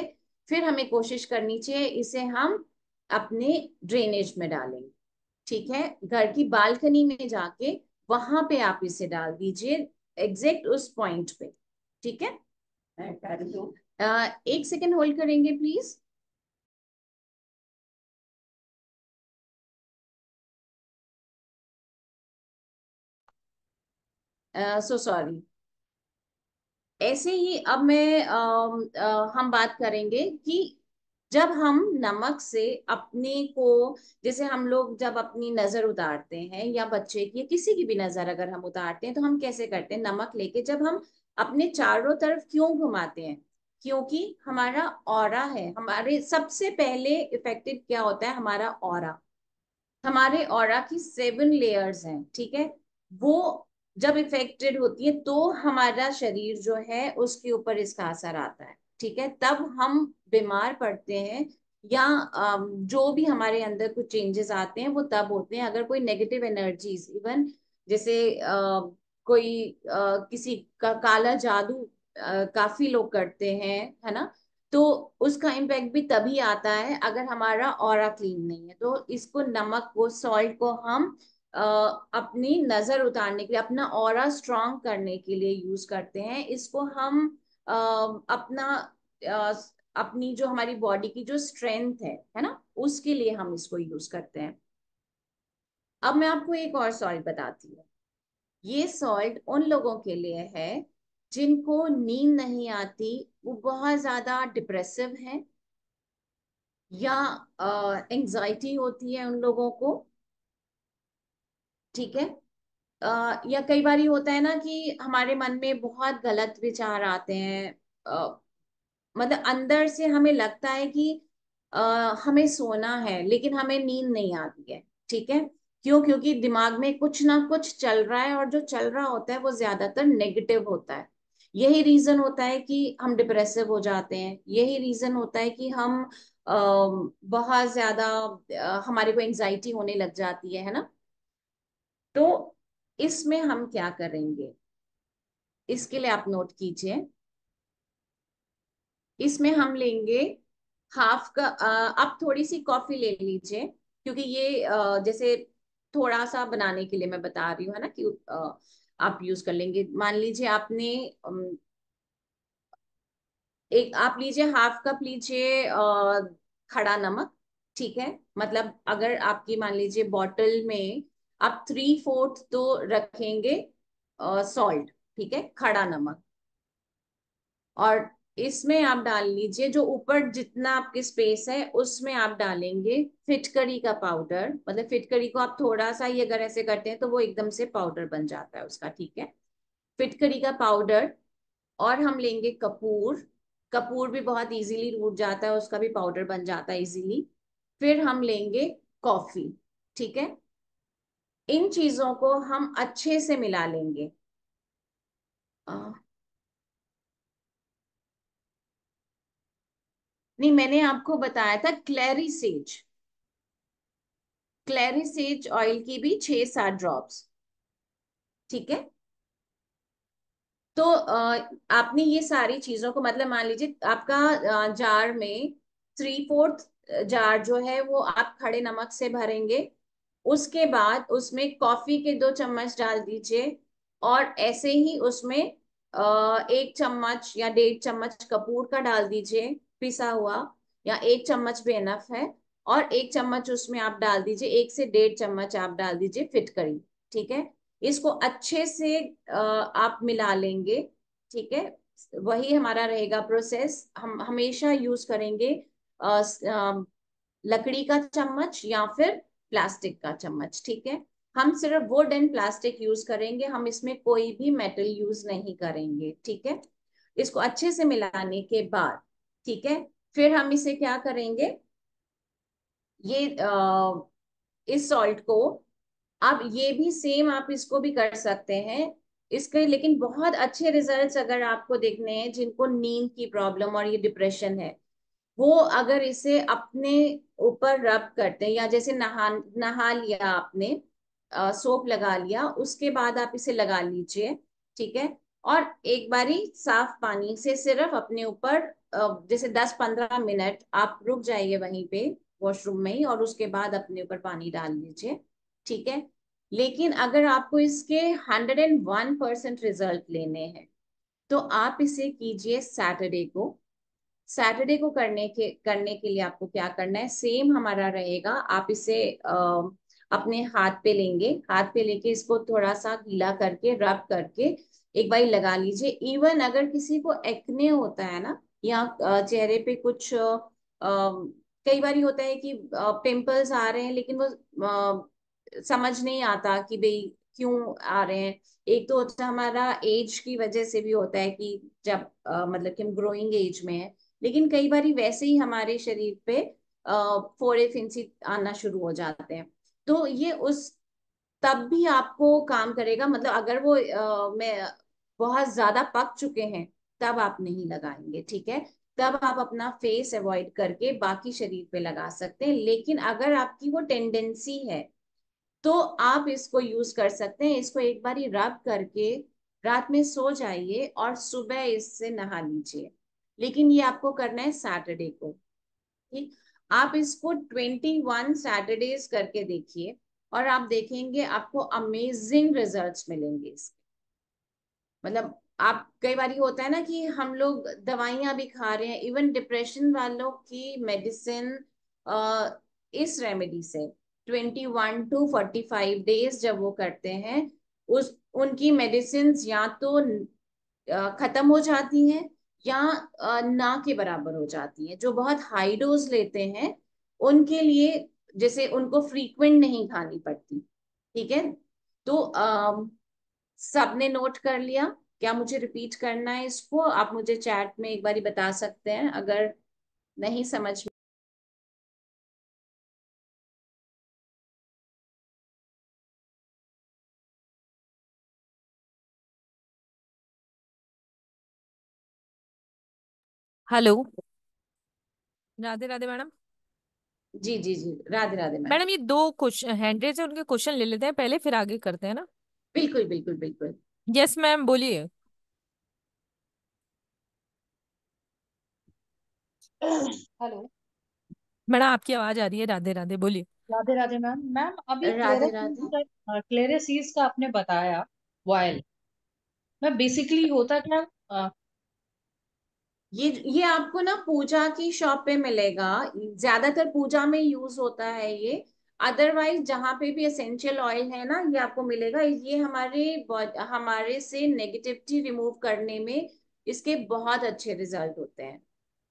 फिर हमें कोशिश करनी चाहिए इसे हम अपने ड्रेनेज में डालेंगे ठीक है घर की बालकनी में जाके वहां पे आप इसे डाल दीजिए एग्जैक्ट उस पॉइंट पे ठीक है एक सेकेंड होल्ड करेंगे please so uh, sorry so ऐसे ही अब मैं आ, आ, हम बात करेंगे कि जब हम नमक से अपने को जैसे हम लोग जब अपनी नजर उतारते हैं या बच्चे की किसी की भी नजर अगर हम उतारते हैं तो हम कैसे करते हैं नमक लेके जब हम अपने चारों तरफ क्यों घुमाते हैं क्योंकि हमारा और है हमारे सबसे पहले इफेक्टेड क्या होता है हमारा और हमारे और की सेवन लेयर्स हैं ठीक है वो जब इफेक्टेड होती है तो हमारा शरीर जो है उसके ऊपर इसका असर आता है ठीक है तब हम बीमार पड़ते हैं या जो भी हमारे अंदर कुछ चेंजेस आते हैं वो तब होते हैं अगर कोई नेगेटिव एनर्जीज इवन जैसे कोई किसी का काला जादू काफी लोग करते हैं है ना तो उसका इम्पैक्ट भी तभी आता है अगर हमारा और क्लीन नहीं है तो इसको नमक को सॉल्ट को हम अपनी नजर उतारने के लिए अपना और स्ट्रांग करने के लिए यूज करते हैं इसको हम अपना अपनी जो हमारी बॉडी की जो स्ट्रेंथ है है ना उसके लिए हम इसको यूज करते हैं अब मैं आपको एक और सॉल्ट बताती हूँ ये सॉल्ट उन लोगों के लिए है जिनको नींद नहीं आती वो बहुत ज्यादा डिप्रेसिव है या एंजाइटी होती है उन लोगों को ठीक है आ, या कई बार होता है ना कि हमारे मन में बहुत गलत विचार आते हैं आ, मतलब अंदर से हमें लगता है कि आ, हमें सोना है लेकिन हमें नींद नहीं आती है ठीक है क्यों क्योंकि दिमाग में कुछ ना कुछ चल रहा है और जो चल रहा होता है वो ज्यादातर नेगेटिव होता है यही रीजन होता है कि हम डिप्रेसिव हो जाते हैं यही रीजन होता है कि हम बहुत ज्यादा हमारे को एंजाइटी होने लग जाती है है ना तो इसमें हम क्या करेंगे इसके लिए आप नोट कीजिए इसमें हम लेंगे हाफ का आप थोड़ी सी कॉफी ले लीजिए क्योंकि ये जैसे थोड़ा सा बनाने के लिए मैं बता रही हूँ है ना कि आप यूज कर लेंगे मान लीजिए आपने एक आप लीजिए हाफ कप लीजिए खड़ा नमक ठीक है मतलब अगर आपकी मान लीजिए बॉटल में आप थ्री फोर्थ तो रखेंगे सॉल्ट ठीक है खड़ा नमक और इसमें आप डाल लीजिए जो ऊपर जितना आपकी स्पेस है उसमें आप डालेंगे फिटकरी का पाउडर मतलब फिटकरी को आप थोड़ा सा ही अगर ऐसे करते हैं तो वो एकदम से पाउडर बन जाता है उसका ठीक है फिटकरी का पाउडर और हम लेंगे कपूर कपूर भी बहुत इजीली रूट जाता है उसका भी पाउडर बन जाता है इजीली फिर हम लेंगे कॉफी ठीक है इन चीजों को हम अच्छे से मिला लेंगे नहीं मैंने आपको बताया था क्लैरिसेज क्लैरिसेज ऑयल की भी छह सात ड्रॉप्स ठीक है तो आपने ये सारी चीजों को मतलब मान लीजिए आपका जार में थ्री फोर्थ जार जो है वो आप खड़े नमक से भरेंगे उसके बाद उसमें कॉफी के दो चम्मच डाल दीजिए और ऐसे ही उसमें एक चम्मच या डेढ़ चम्मच कपूर का डाल दीजिए पिसा हुआ या एक चम्मच भी एनफ है और एक चम्मच उसमें आप डाल दीजिए एक से डेढ़ चम्मच आप डाल दीजिए फिट करी ठीक है इसको अच्छे से आप मिला लेंगे ठीक है वही हमारा रहेगा प्रोसेस हम हमेशा यूज करेंगे लकड़ी का चम्मच या फिर प्लास्टिक का चम्मच ठीक है हम सिर्फ वुड एंड प्लास्टिक यूज करेंगे हम इसमें कोई भी मेटल यूज नहीं करेंगे ठीक है इसको अच्छे से मिलाने के बाद ठीक है फिर हम इसे क्या करेंगे ये आ, इस सॉल्ट को आप ये भी सेम आप इसको भी कर सकते हैं इसके लेकिन बहुत अच्छे रिजल्ट्स अगर आपको देखने हैं जिनको नींद की प्रॉब्लम और ये डिप्रेशन है वो अगर इसे अपने ऊपर रब करते हैं या जैसे नहा नहा लिया आपने आ, सोप लगा लिया उसके बाद आप इसे लगा लीजिए ठीक है और एक बारी साफ पानी से सिर्फ अपने ऊपर जैसे 10-15 मिनट आप रुक जाइए वहीं पे वॉशरूम में ही और उसके बाद अपने ऊपर पानी डाल लीजिए ठीक है लेकिन अगर आपको इसके 101 परसेंट रिजल्ट लेने हैं तो आप इसे कीजिए सैटरडे को सैटरडे को करने के करने के लिए आपको क्या करना है सेम हमारा रहेगा आप इसे आ, अपने हाथ पे लेंगे हाथ पे लेके इसको थोड़ा सा गीला करके रब करके एक बार लगा लीजिए इवन अगर किसी को एक्ने होता है ना या चेहरे पे कुछ आ, कई बार होता है कि पिंपल्स आ रहे हैं लेकिन वो आ, समझ नहीं आता कि भाई क्यों आ रहे हैं एक तो होता अच्छा है हमारा एज की वजह से भी होता है कि जब आ, मतलब कि हम ग्रोइंग एज में है लेकिन कई बार वैसे ही हमारे शरीर पे फोर फिंसी आना शुरू हो जाते हैं तो ये उस तब भी आपको काम करेगा मतलब अगर वो आ, मैं बहुत ज्यादा पक चुके हैं तब आप नहीं लगाएंगे ठीक है तब आप अपना फेस अवॉइड करके बाकी शरीर पे लगा सकते हैं लेकिन अगर आपकी वो टेंडेंसी है तो आप इसको यूज कर सकते हैं इसको एक बार रब करके रात में सो जाइए और सुबह इससे नहा लीजिए लेकिन ये आपको करना है सैटरडे को ठीक आप इसको ट्वेंटी वन सैटरडेज करके देखिए और आप देखेंगे आपको अमेजिंग रिजल्ट्स मिलेंगे इसके मतलब आप कई बार होता है ना कि हम लोग दवाइयां भी खा रहे हैं इवन डिप्रेशन वालों की मेडिसिन इस रेमेडी से twenty one to forty five days जब वो करते हैं उस उनकी मेडिसिन या तो खत्म हो जाती हैं या ना के बराबर हो जाती है जो बहुत हाई डोज लेते हैं उनके लिए जैसे उनको फ्रीक्वेंट नहीं खानी पड़ती ठीक है तो सबने नोट कर लिया क्या मुझे रिपीट करना है इसको आप मुझे चैट में एक बार बता सकते हैं अगर नहीं समझ हेलो राधे राधे मैडम जी जी जी राधे राधे मैडम मैडम ये दो क्वेश्चन हैंड से उनके क्वेश्चन ले लेते हैं पहले फिर आगे करते हैं ना बिल्कुल बिल्कुल बिल्कुल यस मैम बोलिए हेलो मैडम आपकी आवाज आ रही है राधे राधे बोलिए राधे राधे मैम मैम अभी राधे राधे क्लेरेसीज हाँ, का आपने बताया वायल मैं बेसिकली होता क्या ये ये आपको ना पूजा की शॉप पे मिलेगा ज्यादातर पूजा में यूज होता है ये अदरवाइज जहाँ पे भी एसेंशियल ऑयल है ना ये आपको मिलेगा ये हमारे हमारे से नेगेटिविटी रिमूव करने में इसके बहुत अच्छे रिजल्ट होते हैं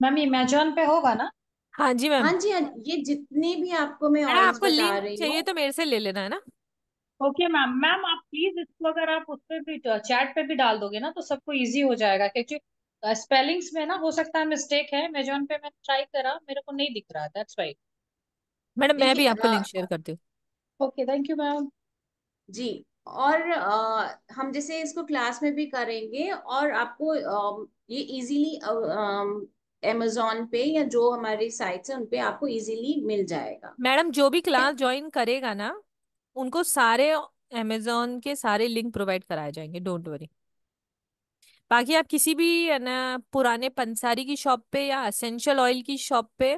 मैम इमेजॉन पे होगा ना हाँ जी मैम हाँ जी हाँ ये जितने भी आपको मैं ऑयल्स आपको बता लिंक रही चाहिए हूँ तो मेरे से ले लेना है ना ओके मैम मैम आप प्लीज इसको अगर आप उस पर भी चैट पे भी डाल दोगे ना तो सबको इजी हो जाएगा क्योंकि स्पेलिंग्स uh, में ना हो सकता है मिस्टेक है अमेजोन पे मैंने ट्राई करा मेरे को नहीं दिख रहा दैट्स वाई मैडम मैं भी आपको लिंक uh, शेयर करती हूँ ओके थैंक यू मैम जी और आ, uh, हम जैसे इसको क्लास में भी करेंगे और आपको आ, um, ये इजीली अमेजोन um, पे या जो हमारी साइट्स है उनपे आपको इजीली मिल जाएगा मैडम जो भी क्लास ज्वाइन करेगा ना उनको सारे अमेजोन के सारे लिंक प्रोवाइड कराए जाएंगे डोंट वरी बाकी आप किसी भी ना पुराने पंसारी की शॉप पे या असेंशियल ऑयल की शॉप पे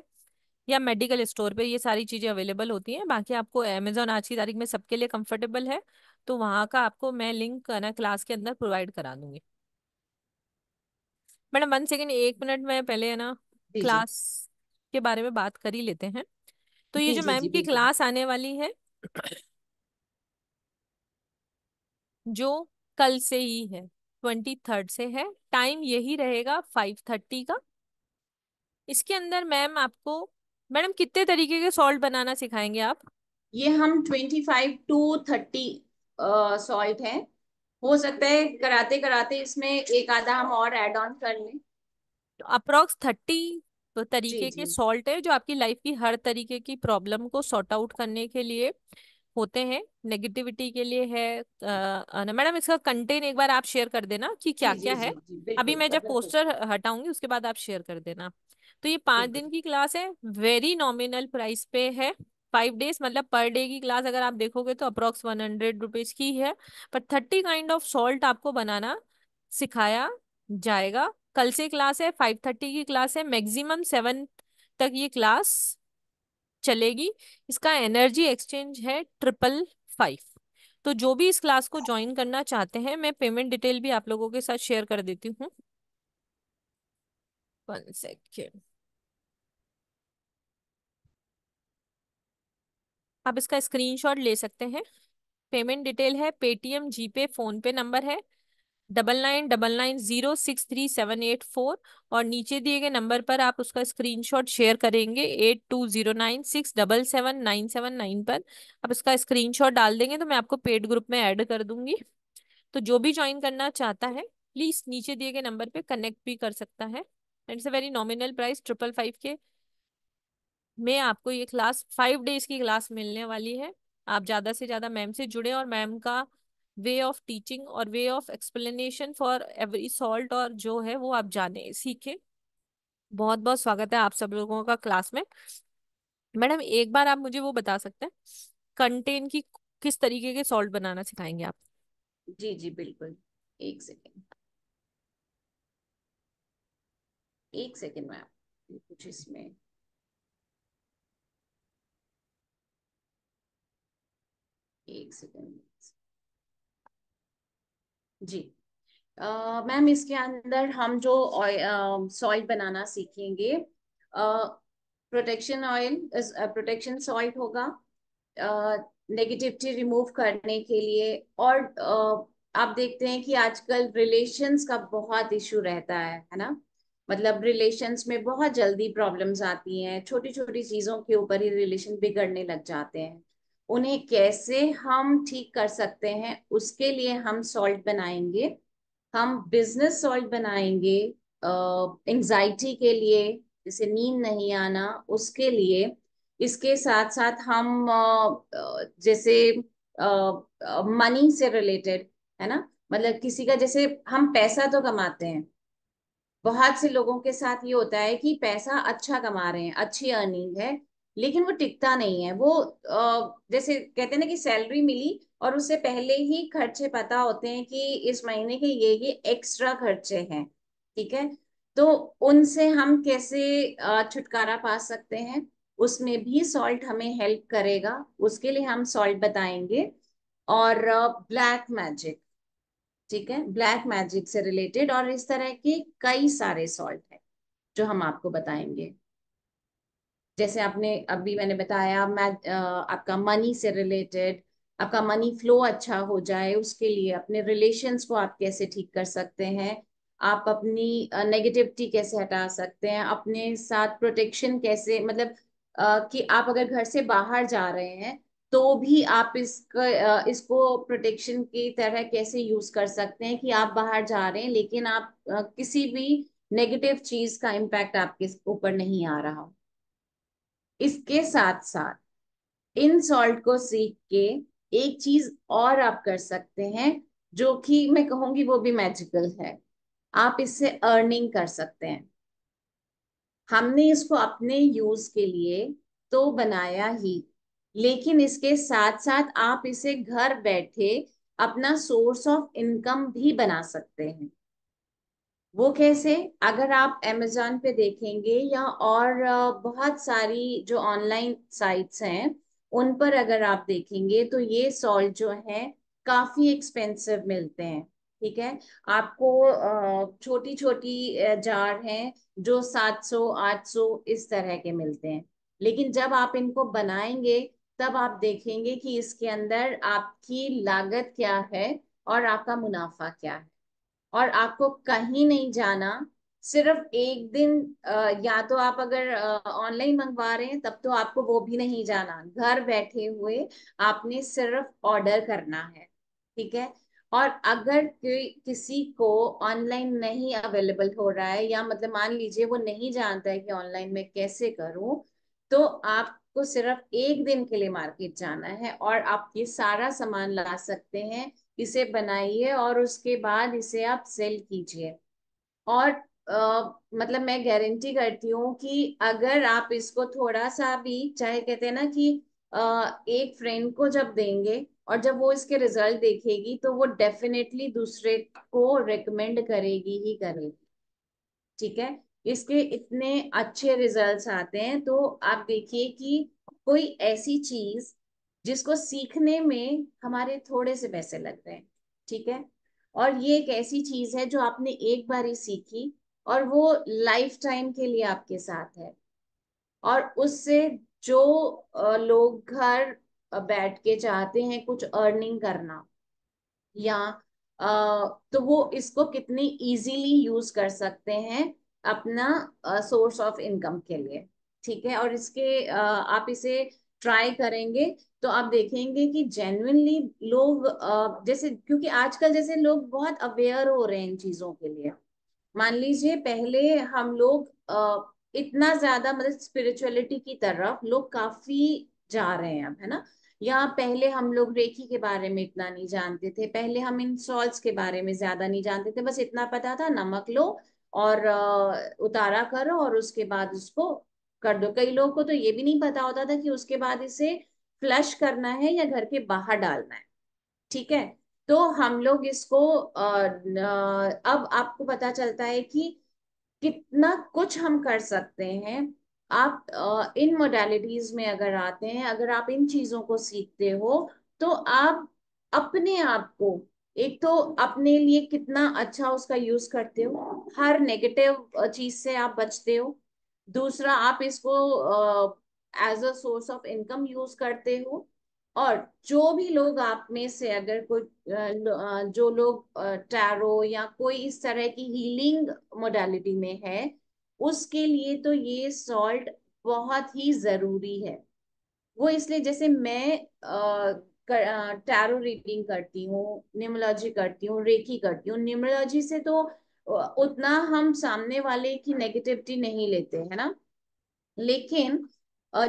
या मेडिकल स्टोर पे ये सारी चीज़ें अवेलेबल होती हैं बाकी आपको अमेजोन आज की तारीख में सबके लिए कंफर्टेबल है तो वहाँ का आपको मैं लिंक ना क्लास के अंदर प्रोवाइड करा दूंगी मैडम वन सेकेंड एक मिनट में पहले है ना क्लास के बारे में बात कर ही लेते हैं तो ये जो मैम की क्लास आने वाली है जो कल से ही है ट्वेंटी थर्ड से है टाइम यही रहेगा फाइव थर्टी का इसके अंदर मैम आपको मैडम कितने तरीके के सॉल्ट बनाना सिखाएंगे आप ये हम twenty five to thirty salt है हो सकता है कराते कराते इसमें एक आधा हम और एड ऑन कर लें तो अप्रोक्स थर्टी तो तरीके जी, के सॉल्ट है जो आपकी लाइफ की हर तरीके की प्रॉब्लम को सॉर्ट आउट करने के लिए होते हैं नेगेटिविटी के लिए है मैडम इसका कंटेन एक बार आप शेयर कर देना कि क्या क्या है अभी मैं जब पोस्टर हटाऊंगी उसके बाद आप शेयर कर देना तो ये पांच दिन की क्लास है वेरी नॉमिनल प्राइस पे है फाइव डेज मतलब पर डे की क्लास अगर आप देखोगे तो अप्रोक्स वन हंड्रेड रुपीज की है पर थर्टी काइंड ऑफ सॉल्ट आपको बनाना सिखाया जाएगा कल से क्लास है फाइव थर्टी की क्लास है मैक्सिमम सेवन तक ये क्लास चलेगी इसका एनर्जी एक्सचेंज है ट्रिपल फाइव तो जो भी इस क्लास को ज्वाइन करना चाहते हैं मैं पेमेंट डिटेल भी आप लोगों के साथ शेयर कर देती हूँ वन सेकेंड आप इसका स्क्रीनशॉट ले सकते हैं पेमेंट डिटेल है Paytm GPay PhonePe number है double nine double nine zero six three seven eight four और नीचे दिए गए नंबर पर आप उसका स्क्रीनशॉट शेयर करेंगे eight two zero nine six double seven nine seven nine पर आप उसका स्क्रीनशॉट डाल देंगे तो मैं आपको पेड ग्रुप में ऐड कर दूंगी तो जो भी ज्वाइन करना चाहता है प्लीज नीचे दिए गए नंबर पर कनेक्ट भी कर सकता है it's a very nominal price triple five के में आपको ये क्लास फाइव डेज की क्लास मिलने वाली है आप ज़्यादा से ज़्यादा मैम से जुड़े और मैम का वे ऑफ टीचिंग और way of explanation for every salt और जो है वो आप जाने सीखे बहुत बहुत स्वागत है आप सब लोगों का क्लास में मैडम एक बार आप मुझे वो बता सकते हैं कंटेन की किस तरीके के सॉल्ट बनाना सिखाएंगे आप जी जी बिल्कुल एक सेकेंड एक सेकेंड मैम कुछ इसमें एक सेकेंड जी मैम इसके अंदर हम जो सॉइल बनाना सीखेंगे प्रोटेक्शन ऑयल प्रोटेक्शन सॉइल होगा नेगेटिविटी रिमूव करने के लिए और uh, आप देखते हैं कि आजकल रिलेशंस का बहुत इशू रहता है है ना मतलब रिलेशंस में बहुत जल्दी प्रॉब्लम्स आती हैं छोटी छोटी चीजों के ऊपर ही रिलेशन बिगड़ने लग जाते हैं उन्हें कैसे हम ठीक कर सकते हैं उसके लिए हम सॉल्ट बनाएंगे हम बिजनेस सॉल्ट बनाएंगे एंजाइटी के लिए जैसे नींद नहीं आना उसके लिए इसके साथ साथ हम जैसे मनी से रिलेटेड है ना मतलब किसी का जैसे हम पैसा तो कमाते हैं बहुत से लोगों के साथ ये होता है कि पैसा अच्छा कमा रहे हैं अच्छी अर्निंग है लेकिन वो टिकता नहीं है वो जैसे कहते हैं ना कि सैलरी मिली और उससे पहले ही खर्चे पता होते हैं कि इस महीने के ये ये एक्स्ट्रा खर्चे हैं ठीक है तो उनसे हम कैसे छुटकारा पा सकते हैं उसमें भी सॉल्ट हमें हेल्प करेगा उसके लिए हम सॉल्ट बताएंगे और ब्लैक मैजिक ठीक है ब्लैक मैजिक से रिलेटेड और इस तरह के कई सारे सॉल्ट है जो हम आपको बताएंगे जैसे आपने अभी मैंने बताया मैं आपका मनी से रिलेटेड आपका मनी फ्लो अच्छा हो जाए उसके लिए अपने रिलेशंस को आप कैसे ठीक कर सकते हैं आप अपनी नेगेटिविटी कैसे हटा सकते हैं अपने साथ प्रोटेक्शन कैसे मतलब कि आप अगर घर से बाहर जा रहे हैं तो भी आप इसका इसको प्रोटेक्शन की तरह कैसे यूज कर सकते हैं कि आप बाहर जा रहे हैं लेकिन आप किसी भी नेगेटिव चीज का इम्पैक्ट आपके ऊपर नहीं आ रहा इसके साथ साथ इन सॉल्ट को सीख के एक चीज और आप कर सकते हैं जो कि मैं कहूंगी वो भी मैजिकल है आप इससे अर्निंग कर सकते हैं हमने इसको अपने यूज के लिए तो बनाया ही लेकिन इसके साथ साथ आप इसे घर बैठे अपना सोर्स ऑफ इनकम भी बना सकते हैं वो कैसे अगर आप एमेजोन पे देखेंगे या और बहुत सारी जो ऑनलाइन साइट्स हैं उन पर अगर आप देखेंगे तो ये सॉल्ट जो है काफी एक्सपेंसिव मिलते हैं ठीक है आपको छोटी छोटी जार हैं जो 700 800 इस तरह के मिलते हैं लेकिन जब आप इनको बनाएंगे तब आप देखेंगे कि इसके अंदर आपकी लागत क्या है और आपका मुनाफा क्या है और आपको कहीं नहीं जाना सिर्फ एक दिन या तो आप अगर ऑनलाइन मंगवा रहे हैं तब तो आपको वो भी नहीं जाना घर बैठे हुए आपने सिर्फ ऑर्डर करना है ठीक है और अगर कोई किसी को ऑनलाइन नहीं अवेलेबल हो रहा है या मतलब मान लीजिए वो नहीं जानता है कि ऑनलाइन में कैसे करूं तो आपको सिर्फ एक दिन के लिए मार्केट जाना है और आप ये सारा सामान ला सकते हैं इसे बनाइए और उसके बाद इसे आप सेल कीजिए और आ, मतलब मैं गारंटी करती हूँ कि अगर आप इसको थोड़ा सा भी चाहे कहते हैं ना कि आ, एक फ्रेंड को जब देंगे और जब वो इसके रिजल्ट देखेगी तो वो डेफिनेटली दूसरे को रिकमेंड करेगी ही करेगी ठीक है इसके इतने अच्छे रिजल्ट्स आते हैं तो आप देखिए कि कोई ऐसी चीज जिसको सीखने में हमारे थोड़े से पैसे लगते हैं ठीक है और ये एक ऐसी चीज है जो आपने एक बार ही सीखी और वो लाइफ टाइम के लिए आपके साथ है और उससे जो लोग घर बैठ के चाहते हैं कुछ अर्निंग करना या तो वो इसको कितनी इजीली यूज कर सकते हैं अपना सोर्स ऑफ इनकम के लिए ठीक है और इसके आप इसे ट्राई करेंगे तो आप देखेंगे कि जेन्युनली लोग जैसे क्योंकि आजकल जैसे लोग बहुत अवेयर हो रहे हैं इन चीजों के लिए मान लीजिए पहले हम लोग इतना ज्यादा मतलब स्पिरिचुअलिटी की तरफ लोग काफी जा रहे हैं अब है ना या पहले हम लोग रेखी के बारे में इतना नहीं जानते थे पहले हम इन सॉल्ट के बारे में ज्यादा नहीं जानते थे बस इतना पता था नमक लो और उतारा करो और उसके बाद उसको कर दो कई लोगों को तो ये भी नहीं पता होता था कि उसके बाद इसे फ्लश करना है या घर के बाहर डालना है ठीक है तो हम लोग इसको अब आपको पता चलता है कि कितना कुछ हम कर सकते हैं आप इन मोडेलिटीज में अगर आते हैं अगर आप इन चीजों को सीखते हो तो आप अपने आप को एक तो अपने लिए कितना अच्छा उसका यूज करते हो हर नेगेटिव चीज से आप बचते हो दूसरा आप इसको as a source of income use करते हो और जो भी लोग आप में से अगर कोई जो लोग टैरो या कोई इस तरह की हीलिंग मोडालिटी में है उसके लिए तो ये सॉल्ट बहुत ही जरूरी है वो इसलिए जैसे मैं टैरो रीडिंग करती हूँ न्यूमोलॉजी करती हूँ रेखी करती हूँ न्यूमोलॉजी से तो उतना हम सामने वाले की नेगेटिविटी नहीं लेते है ना लेकिन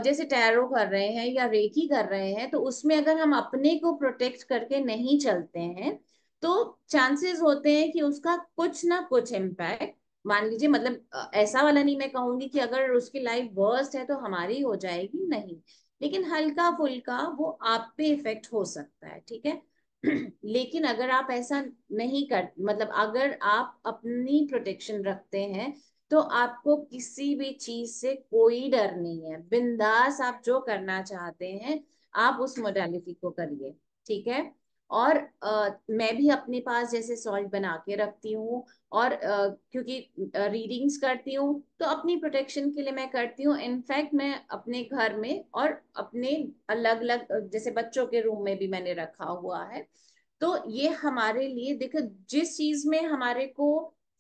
जैसे टैरो कर रहे हैं या रेकी कर रहे हैं तो उसमें अगर हम अपने को प्रोटेक्ट करके नहीं चलते हैं तो चांसेस होते हैं कि उसका कुछ ना कुछ इम्पैक्ट मान लीजिए मतलब ऐसा वाला नहीं मैं कहूंगी कि अगर उसकी लाइफ वर्स्ट है तो हमारी हो जाएगी नहीं लेकिन हल्का फुल्का वो आप पे इफेक्ट हो सकता है ठीक है लेकिन अगर आप ऐसा नहीं कर मतलब अगर आप अपनी प्रोटेक्शन रखते हैं तो आपको किसी भी चीज से कोई डर नहीं है बिंदास आप जो करना चाहते हैं आप उस मोडालिटी को करिए ठीक है और आ, मैं भी अपने पास जैसे सॉल्ट बना के रखती हूँ और आ, क्योंकि रीडिंग्स करती हूँ तो अपनी प्रोटेक्शन के लिए मैं करती हूँ इनफैक्ट मैं अपने घर में और अपने अलग अलग जैसे बच्चों के रूम में भी मैंने रखा हुआ है तो ये हमारे लिए देखो जिस चीज में हमारे को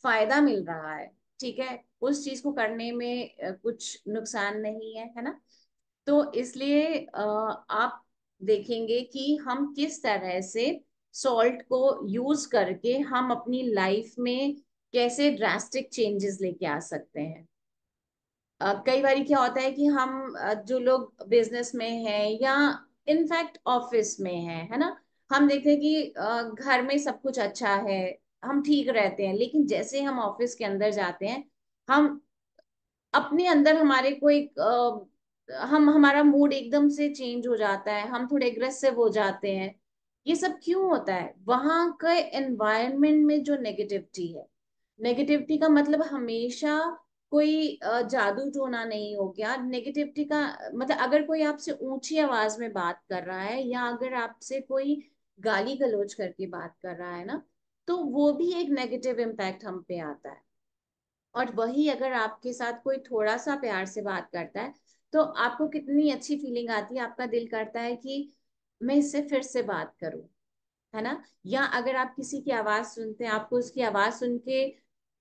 फायदा मिल रहा है ठीक है उस चीज को करने में कुछ नुकसान नहीं है है ना तो इसलिए आप देखेंगे कि हम किस तरह से सॉल्ट को यूज करके हम अपनी लाइफ में कैसे ड्रास्टिक चेंजेस लेके आ सकते हैं uh, कई बार क्या होता है कि हम जो लोग बिजनेस में हैं या इनफैक्ट ऑफिस में हैं है ना हम देखते हैं कि घर में सब कुछ अच्छा है हम ठीक रहते हैं लेकिन जैसे हम ऑफिस के अंदर जाते हैं हम अपने अंदर हमारे को एक हम हमारा मूड एकदम से चेंज हो जाता है हम थोड़े एग्रेसिव हो जाते हैं ये सब क्यों होता है वहां के एनवायरमेंट में जो नेगेटिविटी है नेगेटिविटी का मतलब हमेशा कोई जादू टोना नहीं हो गया नेगेटिविटी का मतलब अगर कोई आपसे ऊंची आवाज में बात कर रहा है या अगर आपसे कोई गाली गलोच करके बात कर रहा है ना तो वो भी एक नेगेटिव इम्पैक्ट हम पे आता है और वही अगर आपके साथ कोई थोड़ा सा प्यार से बात करता है तो आपको कितनी अच्छी फीलिंग आती है आपका दिल करता है कि मैं इससे फिर से बात करूं है ना या अगर आप किसी की आवाज सुनते हैं आपको उसकी आवाज सुन के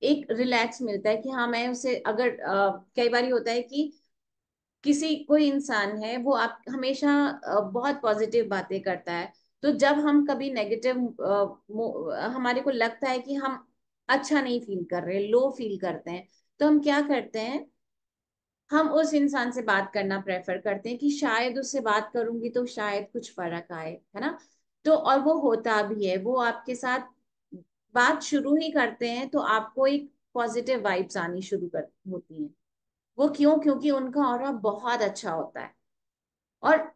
एक रिलैक्स मिलता है कि हाँ मैं उसे अगर कई बार होता है कि किसी कोई इंसान है वो आप हमेशा आ, बहुत पॉजिटिव बातें करता है तो जब हम कभी नेगेटिव हमारे को लगता है कि हम अच्छा नहीं फील कर रहे लो फील करते हैं तो हम क्या करते हैं हम उस इंसान से बात करना प्रेफर करते हैं कि शायद उससे बात करूंगी तो शायद कुछ फर्क आए है ना तो और वो होता भी है वो आपके साथ बात शुरू ही करते हैं तो आपको एक पॉजिटिव वाइब्स आनी शुरू कर होती है वो क्यों क्योंकि उनका और बहुत अच्छा होता है और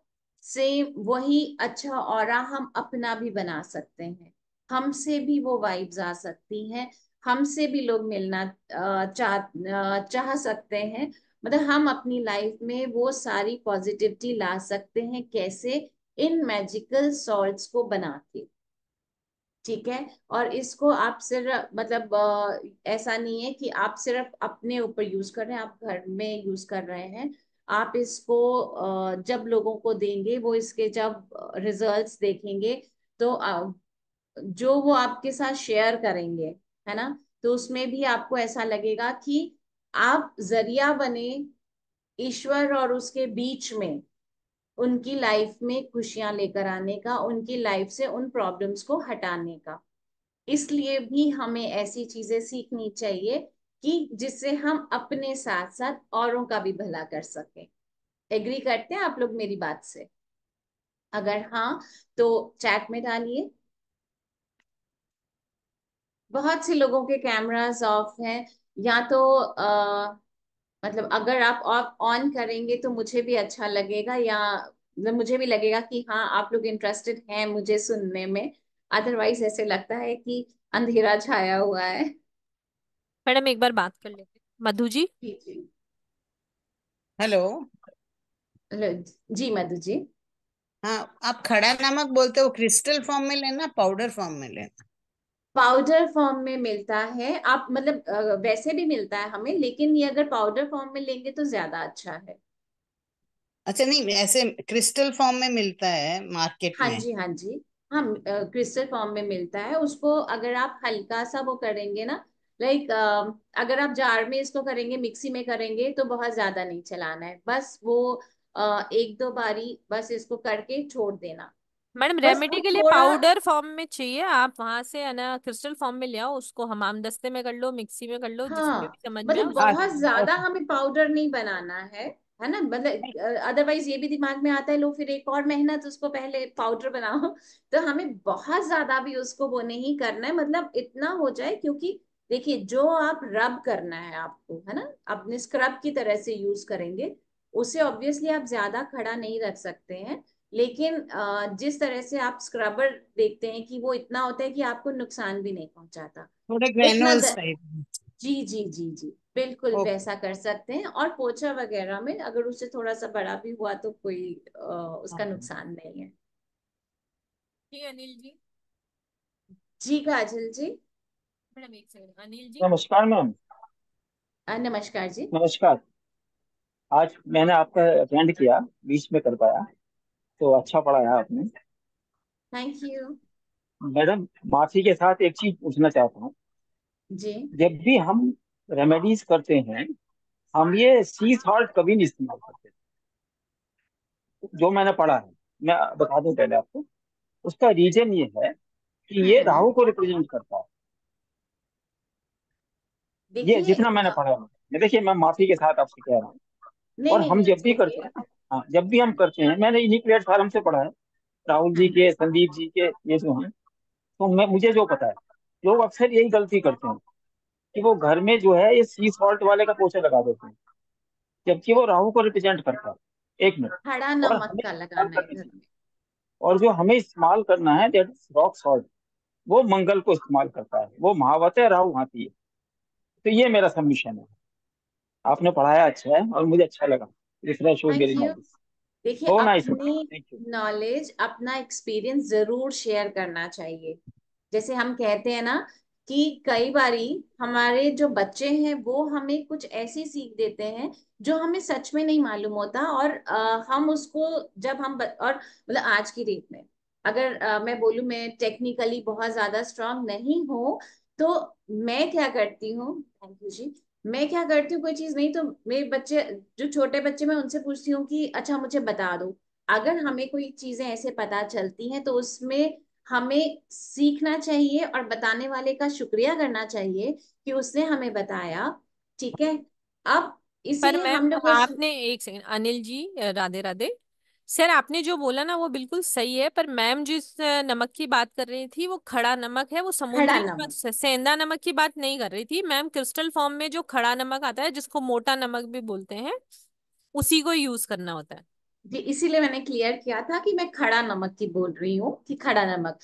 सेम वही अच्छा और हम अपना भी बना सकते हैं हमसे भी वो वाइब्स आ सकती हैं हमसे भी लोग मिलना चाह चाह सकते हैं मतलब हम अपनी लाइफ में वो सारी पॉजिटिविटी ला सकते हैं कैसे इन मैजिकल सॉल्ट्स को बना के ठीक है और इसको आप सिर्फ मतलब ऐसा नहीं है कि आप सिर्फ अपने ऊपर यूज कर रहे हैं आप घर में यूज कर रहे हैं आप इसको जब लोगों को देंगे वो इसके जब रिजल्ट्स देखेंगे तो जो वो आपके साथ शेयर करेंगे है ना तो उसमें भी आपको ऐसा लगेगा कि आप जरिया बने ईश्वर और उसके बीच में उनकी लाइफ में खुशियां लेकर आने का उनकी लाइफ से उन प्रॉब्लम्स को हटाने का इसलिए भी हमें ऐसी चीजें सीखनी चाहिए कि जिससे हम अपने साथ साथ औरों का भी भला कर सकें एग्री करते हैं आप लोग मेरी बात से अगर हाँ तो चैट में डालिए बहुत से लोगों के कैमराज ऑफ हैं या तो आ, मतलब अगर आप ऑन करेंगे तो मुझे भी अच्छा लगेगा या मतलब मुझे भी लगेगा कि हाँ आप लोग इंटरेस्टेड हैं मुझे सुनने में अदरवाइज ऐसे लगता है कि अंधेरा छाया हुआ है मैडम एक बार बात कर लेते मधु जी हेलो हेलो जी मधु जी हाँ आप खड़ा नमक बोलते हो क्रिस्टल फॉर्म में लेना पाउडर फॉर्म में लेना पाउडर फॉर्म में मिलता है आप मतलब वैसे भी मिलता है हमें लेकिन ये अगर पाउडर फॉर्म में लेंगे तो ज्यादा अच्छा है अच्छा नहीं ऐसे क्रिस्टल फॉर्म में मिलता है मार्केट हाँ में जी हाँ जी हाँ क्रिस्टल फॉर्म में मिलता है उसको अगर आप हल्का सा वो करेंगे ना लाइक अगर आप जार में इसको करेंगे मिक्सी में करेंगे तो बहुत ज्यादा नहीं चलाना है बस वो एक दो बारी बस इसको करके छोड़ देना मैडम रेमेडी के लिए थोड़ा पाउडर फॉर्म में चाहिए आप वहां से है ना क्रिस्टल फॉर्म में ले आओ उसको हमाम दस्ते में कर लो मिक्सी में कर लो हाँ, जिसमें भी हाँ, समझ में मतलब आए बहुत ज्यादा अच्छा हमें पाउडर नहीं बनाना है है ना मतलब अदरवाइज ये भी दिमाग में आता है लोग फिर एक और मेहनत तो उसको पहले पाउडर बनाओ [laughs] तो हमें बहुत ज्यादा भी उसको वो नहीं करना है मतलब इतना हो जाए क्योंकि देखिए जो आप रब करना है आपको है ना अपने स्क्रब की तरह से यूज करेंगे उसे ऑब्वियसली आप ज्यादा खड़ा नहीं रख सकते हैं लेकिन जिस तरह से आप स्क्रबर देखते हैं कि वो इतना होता है कि आपको नुकसान भी नहीं पहुंचाता जी जी जी जी बिल्कुल okay. वैसा कर सकते हैं और पोछा वगैरह में अगर उससे थोड़ा सा बड़ा भी हुआ तो कोई आ, उसका हाँ। नुकसान नहीं है जी अनिल जी जी काजल जी मैडम एक सेकंड अनिल जी नमस्कार मैम नमस्कार जी नमस्कार आज मैंने आपका अटेंड किया बीच में कर पाया तो अच्छा पढ़ाया आपने थैंक यू मैडम माफी के साथ एक चीज पूछना चाहता हूँ जब भी हम रेमेडीज करते हैं हम ये सी सॉल्ट कभी नहीं इस्तेमाल करते जो मैंने पढ़ा है मैं बता दूं पहले आपको उसका रीजन ये है कि ये हम्म। राहु को रिप्रेजेंट करता है ये जितना मैंने पढ़ा है देखिए मैं माफी के साथ आपसे कह रहा हूँ और हम जब भी करते हैं हाँ जब भी हम करते हैं मैंने इन्हीं प्लेटफॉर्म से पढ़ा है राहुल जी के संदीप जी के ये जो हैं तो मैं मुझे जो पता है लोग अक्सर यही गलती करते हैं कि वो घर में जो है ये सी सॉल्ट वाले का पोछा लगा देते हैं जबकि वो राहु को रिप्रेजेंट करता है एक मिनट और, और जो हमें इस्तेमाल करना है दैट रॉक सॉल्ट वो मंगल को इस्तेमाल करता है वो महावत है राहु हाथी है तो ये मेरा सबमिशन है आपने पढ़ाया अच्छा है और मुझे अच्छा लगा रिफ्रेश विद मेरी नॉलेज देखिए oh, nice. अपनी नॉलेज अपना एक्सपीरियंस जरूर शेयर करना चाहिए जैसे हम कहते हैं ना कि कई बारी हमारे जो बच्चे हैं वो हमें कुछ ऐसी सीख देते हैं जो हमें सच में नहीं मालूम होता और आ, हम उसको जब हम और मतलब आज की डेट में अगर आ, मैं बोलूँ मैं टेक्निकली बहुत ज्यादा स्ट्रांग नहीं हूँ तो मैं क्या करती हूँ थैंक यू जी मैं क्या करती हूँ कोई चीज नहीं तो मेरे बच्चे जो छोटे बच्चे मैं उनसे पूछती हूँ कि अच्छा मुझे बता दो अगर हमें कोई चीजें ऐसे पता चलती हैं तो उसमें हमें सीखना चाहिए और बताने वाले का शुक्रिया करना चाहिए कि उसने हमें बताया ठीक है अब इसी पर मैम आपने एक सेकंड अनिल जी राधे राधे सर आपने जो बोला ना वो बिल्कुल सही है पर मैम जिस नमक की बात कर रही थी वो खड़ा नमक है वो समुद्री नमक नमक से- सेंधा नमक की बात नहीं कर रही थी मैम क्रिस्टल फॉर्म में जो खड़ा नमक आता है जिसको मोटा नमक भी बोलते हैं उसी को यूज करना होता है जी इसीलिए मैंने क्लियर किया था कि मैं खड़ा नमक की बोल रही हूँ कि खड़ा नमक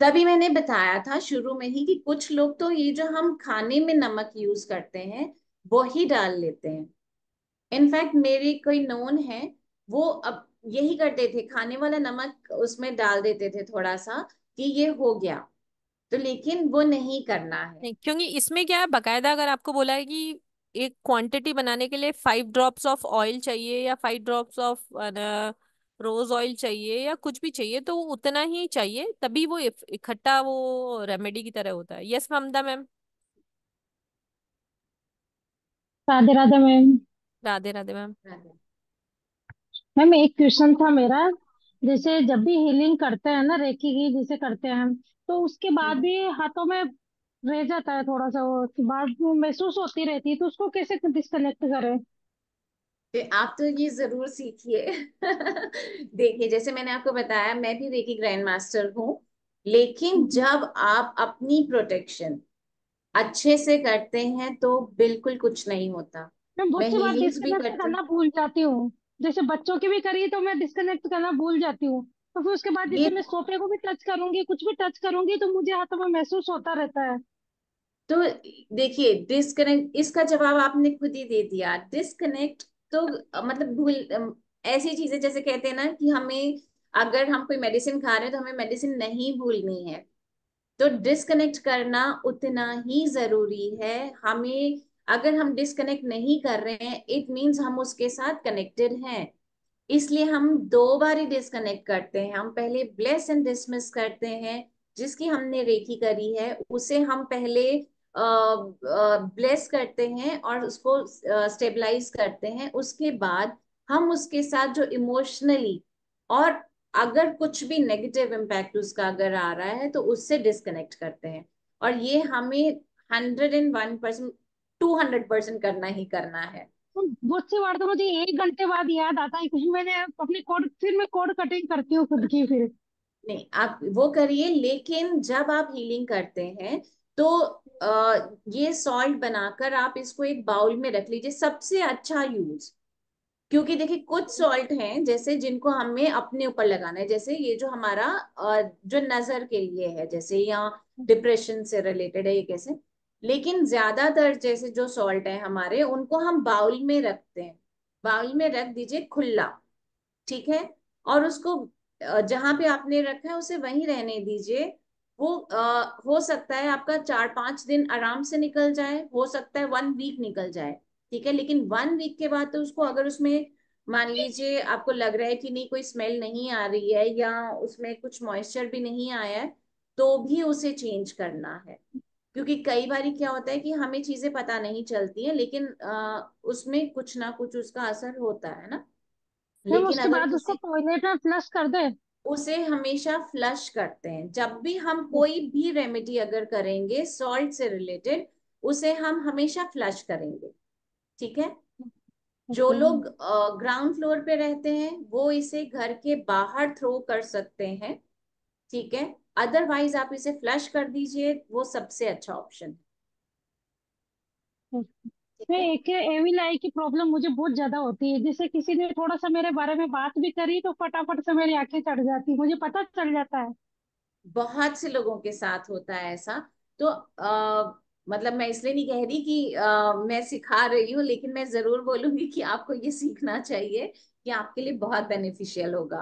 तभी मैंने बताया था शुरू में ही कि कुछ लोग तो ये जो हम खाने में नमक यूज करते हैं वो ही डाल लेते हैं इनफैक्ट मेरी कोई नोन है वो अब यही करते थे खाने वाला नमक उसमें डाल देते थे थोड़ा सा कि ये हो गया तो लेकिन वो नहीं करना है क्योंकि इसमें क्या है बकायदा अगर आपको बोला है कि एक क्वांटिटी बनाने के लिए फाइव ड्रॉप्स ऑफ ऑयल चाहिए या five drops of rose oil चाहिए या कुछ भी चाहिए तो उतना ही चाहिए तभी वो इकट्ठा वो रेमेडी की तरह होता है yes Mamta ma'am Radhe Radhe ma'am Radhe Radhe ma'am ma'am एक क्वेश्चन था मेरा जैसे जब भी हीलिंग करते हैं ना रेकी की जिसे करते हैं हम तो उसके बाद भी हाथों में रह जाता है थोड़ा सा वो बाद महसूस होती रहती है तो उसको कैसे डिस्कनेक्ट करें आप तो ये जरूर सीखिए [laughs] देखिए जैसे मैंने आपको बताया मैं भी रेकी ग्रैंड मास्टर हूँ लेकिन हम्म। जब आप अपनी प्रोटेक्शन अच्छे से करते हैं तो बिल्कुल कुछ नहीं होता मैं बहुत सी बार भी करती करना भूल जाती हूँ जैसे बच्चों की भी करी तो मैं डिस्कनेक्ट करना भूल जाती हूँ तो फिर उसके बाद जैसे मैं सोफे को भी टच करूंगी कुछ भी टच करूंगी तो मुझे हाथों में महसूस होता रहता है तो देखिए डिस्कनेक्ट इसका जवाब आपने खुद ही दे दिया डिस्कनेक्ट तो मतलब भूल ऐसी चीजें जैसे कहते हैं ना कि हमें अगर हम कोई मेडिसिन खा रहे हैं तो हमें मेडिसिन नहीं भूलनी है तो डिस्कनेक्ट करना उतना ही जरूरी है हमें अगर हम डिस्कनेक्ट नहीं कर रहे हैं इट मीन्स हम उसके साथ कनेक्टेड हैं इसलिए हम दो बार ही डिसकनेक्ट करते हैं हम पहले ब्लेस एंड डिसमिस करते हैं जिसकी हमने रेखी करी है उसे हम पहले ब्लेस करते हैं और उसको स्टेबलाइज करते हैं उसके बाद हम उसके साथ जो इमोशनली और अगर कुछ भी नेगेटिव इम्पैक्ट उसका अगर आ रहा है तो उससे डिसकनेक्ट करते हैं और ये हमें hundred and one percent to hundred percent करना ही करना है बहुत तो से बार तो मुझे एक घंटे बाद याद आता है क्योंकि मैंने अपने कोड फिर मैं कोड कटिंग करती हूँ खुद की फिर नहीं आप वो करिए लेकिन जब आप हीलिंग करते हैं तो आ, ये सॉल्ट बनाकर आप इसको एक बाउल में रख लीजिए सबसे अच्छा यूज क्योंकि देखिए कुछ सॉल्ट हैं जैसे जिनको हमें अपने ऊपर लगाना है जैसे ये जो हमारा जो नजर के लिए है जैसे या डिप्रेशन से रिलेटेड है ये कैसे लेकिन ज्यादातर जैसे जो सॉल्ट है हमारे उनको हम बाउल में रखते हैं बाउल में रख दीजिए खुला ठीक है और उसको जहां पे आपने रखा है उसे वहीं रहने दीजिए वो आ, हो सकता है आपका चार पांच दिन आराम से निकल जाए हो सकता है वन वीक निकल जाए ठीक है लेकिन वन वीक के बाद तो उसको अगर उसमें मान लीजिए आपको लग रहा है कि नहीं कोई स्मेल नहीं आ रही है या उसमें कुछ मॉइस्चर भी नहीं आया है तो भी उसे चेंज करना है क्योंकि कई बार क्या होता है कि हमें चीजें पता नहीं चलती है लेकिन आ, उसमें कुछ ना कुछ उसका असर होता है ना लेकिन उसके अगर बाद उसको टॉयलेट में फ्लश कर दे उसे हमेशा फ्लश करते हैं जब भी हम हम्म। कोई भी रेमेडी अगर करेंगे सॉल्ट से रिलेटेड उसे हम हमेशा फ्लश करेंगे ठीक है जो लोग ग्राउंड फ्लोर पे रहते हैं वो इसे घर के बाहर थ्रो कर सकते हैं ठीक है अदरवाइज आप इसे फ्लश कर दीजिए वो सबसे अच्छा ऑप्शन हम्म। एक एविलाई की प्रॉब्लम मुझे बहुत ज्यादा होती है जैसे किसी ने थोड़ा सा मेरे बारे में बात भी करी तो फटाफट से मेरी आंखें चढ़ जाती मुझे पता चल जाता है बहुत से लोगों के साथ होता है ऐसा तो आ, मतलब मैं इसलिए नहीं कह रही कि आ, मैं सिखा रही हूँ लेकिन मैं जरूर बोलूंगी कि आपको ये सीखना चाहिए कि आपके लिए बहुत बेनिफिशियल होगा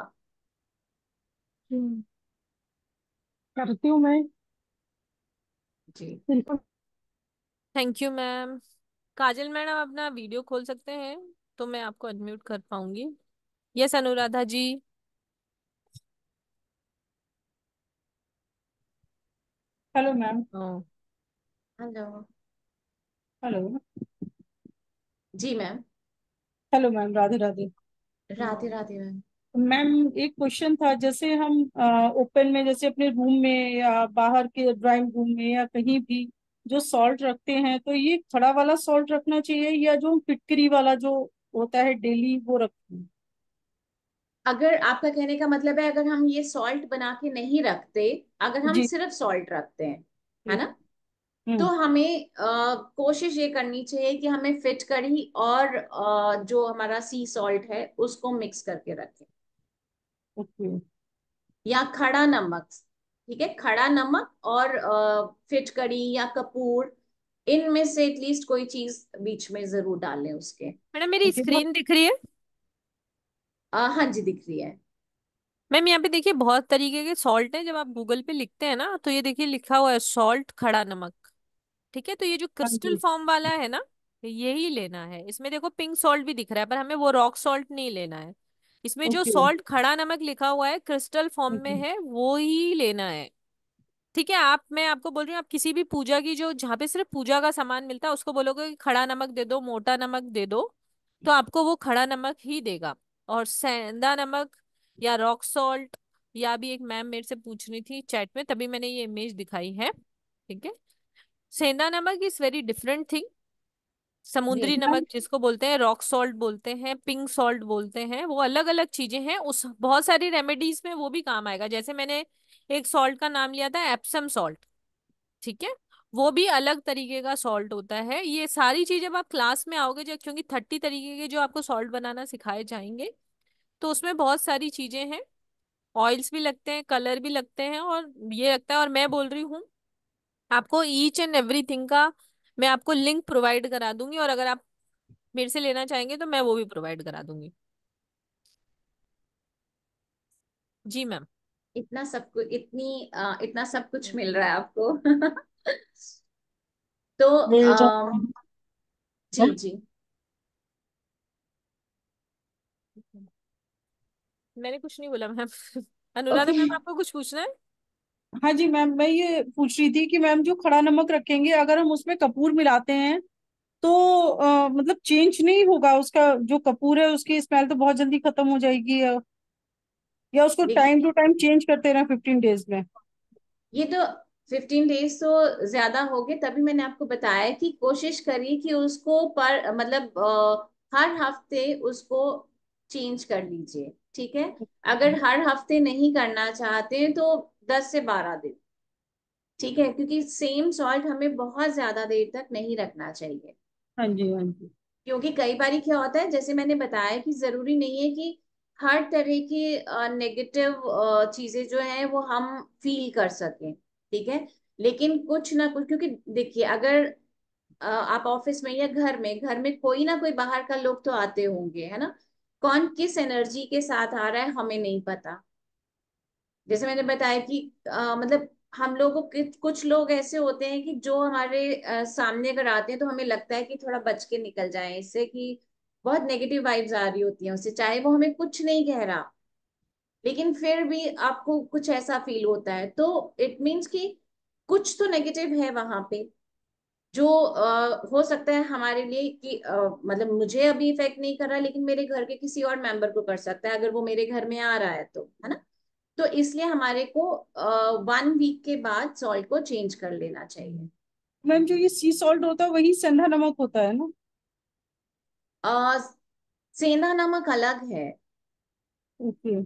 हम्म। करती हूँ मैं जी बिल्कुल thank you ma'am Kajal madam अपना वीडियो खोल सकते हैं तो मैं आपको अनम्यूट कर पाऊंगी yes Anuradha ji hello ma'am hello hello ji ma'am hello ma'am Radhe Radhe Radhe Radhe ma'am ma'am एक क्वेश्चन था जैसे हम ओपन में जैसे अपने रूम में या बाहर के ड्राइंग रूम में या कहीं भी जो सॉल्ट रखते हैं तो ये खड़ा वाला सॉल्ट रखना चाहिए या जो फिटकरी वाला जो होता है डेली वो रखें अगर आपका कहने का मतलब है अगर हम ये सॉल्ट बना के नहीं रखते अगर हम सिर्फ सॉल्ट रखते हैं है ना हम्म। तो हमें आ, कोशिश ये करनी चाहिए कि हमें फिटकरी और आ, जो हमारा सी सॉल्ट है उसको मिक्स करके रखें या खड़ा नमक ठीक है खड़ा नमक और फिटकड़ी या कपूर इनमें से एटलीस्ट कोई चीज बीच में जरूर डालें उसके मैडम मेरी स्क्रीन दिख रही है आ, हाँ जी दिख रही है मैम यहाँ पे देखिए बहुत तरीके के सॉल्ट है जब आप गूगल पे लिखते हैं ना तो ये देखिए लिखा हुआ है सॉल्ट खड़ा नमक ठीक है तो ये जो क्रिस्टल हाँ फॉर्म वाला है ना यही लेना है इसमें देखो पिंक सॉल्ट भी दिख रहा है पर हमें वो रॉक सॉल्ट नहीं लेना है इसमें जो सॉल्ट खड़ा नमक लिखा हुआ है क्रिस्टल फॉर्म में हम्म। है वो ही लेना है ठीक है आप मैं आपको बोल रही हूँ आप किसी भी पूजा की जो जहाँ पे सिर्फ पूजा का सामान मिलता है उसको बोलोगे कि खड़ा नमक दे दो मोटा नमक दे दो तो आपको वो खड़ा नमक ही देगा और सेंधा नमक या रॉक सॉल्ट या भी एक मैम मेरे से पूछ रही थी चैट में तभी मैंने ये इमेज दिखाई है ठीक है सेंधा नमक इज वेरी डिफरेंट थिंग समुद्री नमक जिसको बोलते हैं रॉक सॉल्ट बोलते हैं पिंक सॉल्ट बोलते हैं वो अलग अलग चीजें हैं उस बहुत सारी रेमेडीज में वो भी काम आएगा जैसे मैंने एक सॉल्ट का नाम लिया था एप्सम सॉल्ट ठीक है वो भी अलग तरीके का सॉल्ट होता है ये सारी चीज जब आप क्लास में आओगे जब क्योंकि थर्टी तरीके के जो आपको सॉल्ट बनाना सिखाए जाएंगे तो उसमें बहुत सारी चीजें हैं ऑयल्स भी लगते हैं कलर भी लगते हैं और ये लगता है और मैं बोल रही हूँ आपको ईच एंड एवरीथिंग का मैं आपको लिंक प्रोवाइड करा दूंगी और अगर आप मेरे से लेना चाहेंगे तो मैं वो भी प्रोवाइड करा दूंगी जी मैम इतना सब कुछ इतनी आ, इतना सब कुछ मिल रहा है आपको [laughs] तो आ, जी जी मैंने कुछ नहीं बोला मैम [laughs] अनुराधा मैम आपको कुछ पूछना है हाँ जी मैम मैं ये पूछ रही थी कि मैम जो खड़ा नमक रखेंगे अगर हम उसमें कपूर मिलाते हैं तो आ, मतलब चेंज नहीं होगा उसका जो कपूर है उसकी स्मेल तो बहुत जल्दी खत्म हो जाएगी अ, या उसको टाइम टू टाइम चेंज करते रहना फिफ्टीन डेज में ये तो फिफ्टीन डेज तो ज्यादा हो गए तभी मैंने आपको बताया कि कोशिश करिए कि उसको पर मतलब अ, हर हफ्ते उसको चेंज कर लीजिए ठीक है अगर हर हफ्ते नहीं करना चाहते तो दस से बारह दिन ठीक है क्योंकि सेम सॉल्ट हमें बहुत ज्यादा देर तक नहीं रखना चाहिए हाँ जी हाँ जी क्योंकि कई बार क्या होता है जैसे मैंने बताया कि जरूरी नहीं है कि हर तरह की नेगेटिव चीजें जो है वो हम फील कर सकें ठीक है लेकिन कुछ ना कुछ क्योंकि देखिए अगर आप ऑफिस में या घर में घर में कोई ना कोई बाहर का लोग तो आते होंगे है ना कौन किस एनर्जी के साथ आ रहा है हमें नहीं पता जैसे मैंने बताया कि आ, मतलब हम लोगों के कुछ लोग ऐसे होते हैं कि जो हमारे आ, सामने अगर आते हैं तो हमें लगता है कि थोड़ा बच के निकल जाए इससे कि बहुत नेगेटिव वाइब्स आ रही होती हैं उससे चाहे वो हमें कुछ नहीं कह रहा लेकिन फिर भी आपको कुछ ऐसा फील होता है तो इट मीन्स कि कुछ तो नेगेटिव है वहां पे जो आ, हो सकता है हमारे लिए कि आ, मतलब मुझे अभी इफेक्ट नहीं कर रहा लेकिन मेरे घर के किसी और मेंबर को कर सकता है अगर वो मेरे घर में आ रहा है तो है ना तो इसलिए हमारे को वन वीक के बाद सॉल्ट को चेंज कर लेना चाहिए मैम जो ये सी सॉल्ट होता है वही सेंधा नमक होता है ना सेंधा नमक अलग है ओके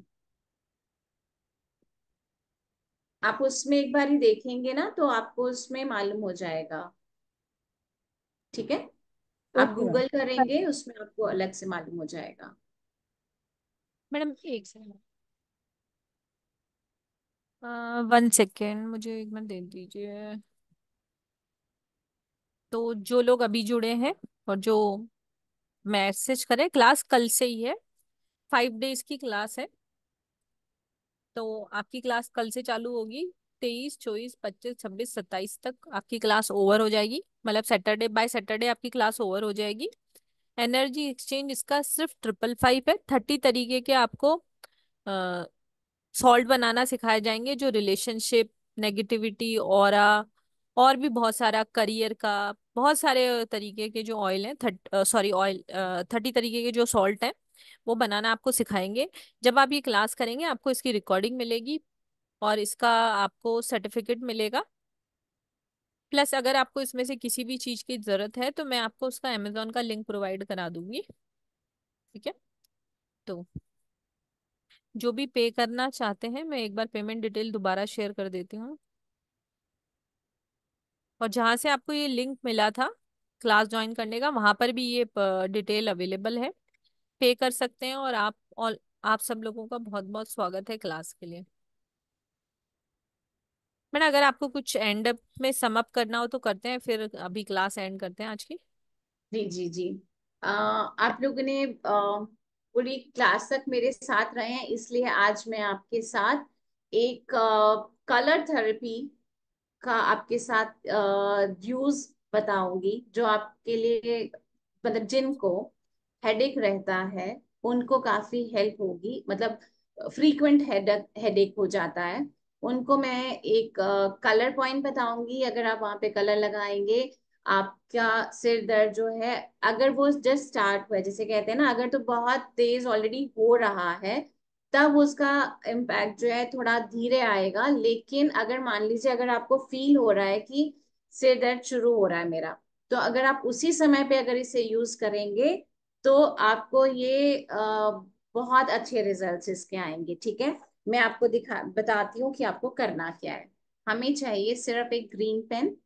आप उसमें एक बार ही देखेंगे ना तो आपको उसमें मालूम हो जाएगा ठीक है आप गूगल करेंगे उसमें आपको अलग से मालूम हो जाएगा मैडम एक सेकंड वन सेकेंड मुझे एक मिनट दे दीजिए तो जो लोग अभी जुड़े हैं और जो मैसेज करें क्लास कल से ही है फाइव डेज की क्लास है तो आपकी क्लास कल से चालू होगी तेईस चौबीस पच्चीस छब्बीस सत्ताईस तक आपकी क्लास ओवर हो जाएगी मतलब सैटरडे बाय सैटरडे आपकी क्लास ओवर हो जाएगी एनर्जी एक्सचेंज इसका सिर्फ ट्रिपल फाइव है थर्टी तरीके के आपको सॉल्ट बनाना सिखाए जाएंगे जो रिलेशनशिप नेगेटिविटी और और भी बहुत सारा करियर का बहुत सारे तरीके के जो ऑयल हैं थर्ट सॉरी ऑयल थर्टी तरीके के जो सॉल्ट हैं वो बनाना आपको सिखाएंगे जब आप ये क्लास करेंगे आपको इसकी रिकॉर्डिंग मिलेगी और इसका आपको सर्टिफिकेट मिलेगा प्लस अगर आपको इसमें से किसी भी चीज़ की ज़रूरत है तो मैं आपको उसका अमेजोन का लिंक प्रोवाइड करा दूंगी ठीक है तो जो भी पे करना चाहते हैं मैं एक बार पेमेंट डिटेल दोबारा शेयर कर देती हूँ और जहाँ से आपको ये लिंक मिला था क्लास ज्वाइन करने का वहाँ पर भी ये डिटेल अवेलेबल है पे कर सकते हैं और आप और आप सब लोगों का बहुत बहुत स्वागत है क्लास के लिए मैडम अगर आपको कुछ एंड अप में सम अप करना हो तो करते हैं फिर अभी क्लास एंड करते हैं आज की जी जी जी आ, आप लोगों ने आ, पूरी क्लास तक मेरे साथ रहे हैं इसलिए आज मैं आपके साथ एक कलर uh, थेरेपी का आपके साथ यूज uh, बताऊंगी जो आपके लिए मतलब जिनको हेडेक रहता है उनको काफी हेल्प होगी मतलब फ्रीक्वेंट हेड हेडेक हो जाता है उनको मैं एक कलर पॉइंट बताऊंगी अगर आप वहाँ पे कलर लगाएंगे आपका सिर दर्द जो है अगर वो जस्ट स्टार्ट हुआ जैसे कहते हैं ना अगर तो बहुत तेज ऑलरेडी हो रहा है तब उसका इम्पैक्ट जो है थोड़ा धीरे आएगा लेकिन अगर मान लीजिए अगर आपको फील हो रहा है कि सिर दर्द शुरू हो रहा है मेरा तो अगर आप उसी समय पे अगर इसे यूज करेंगे तो आपको ये बहुत अच्छे रिजल्ट्स इसके आएंगे ठीक है मैं आपको दिखा बताती हूँ कि आपको करना क्या है हमें चाहिए सिर्फ एक ग्रीन पेन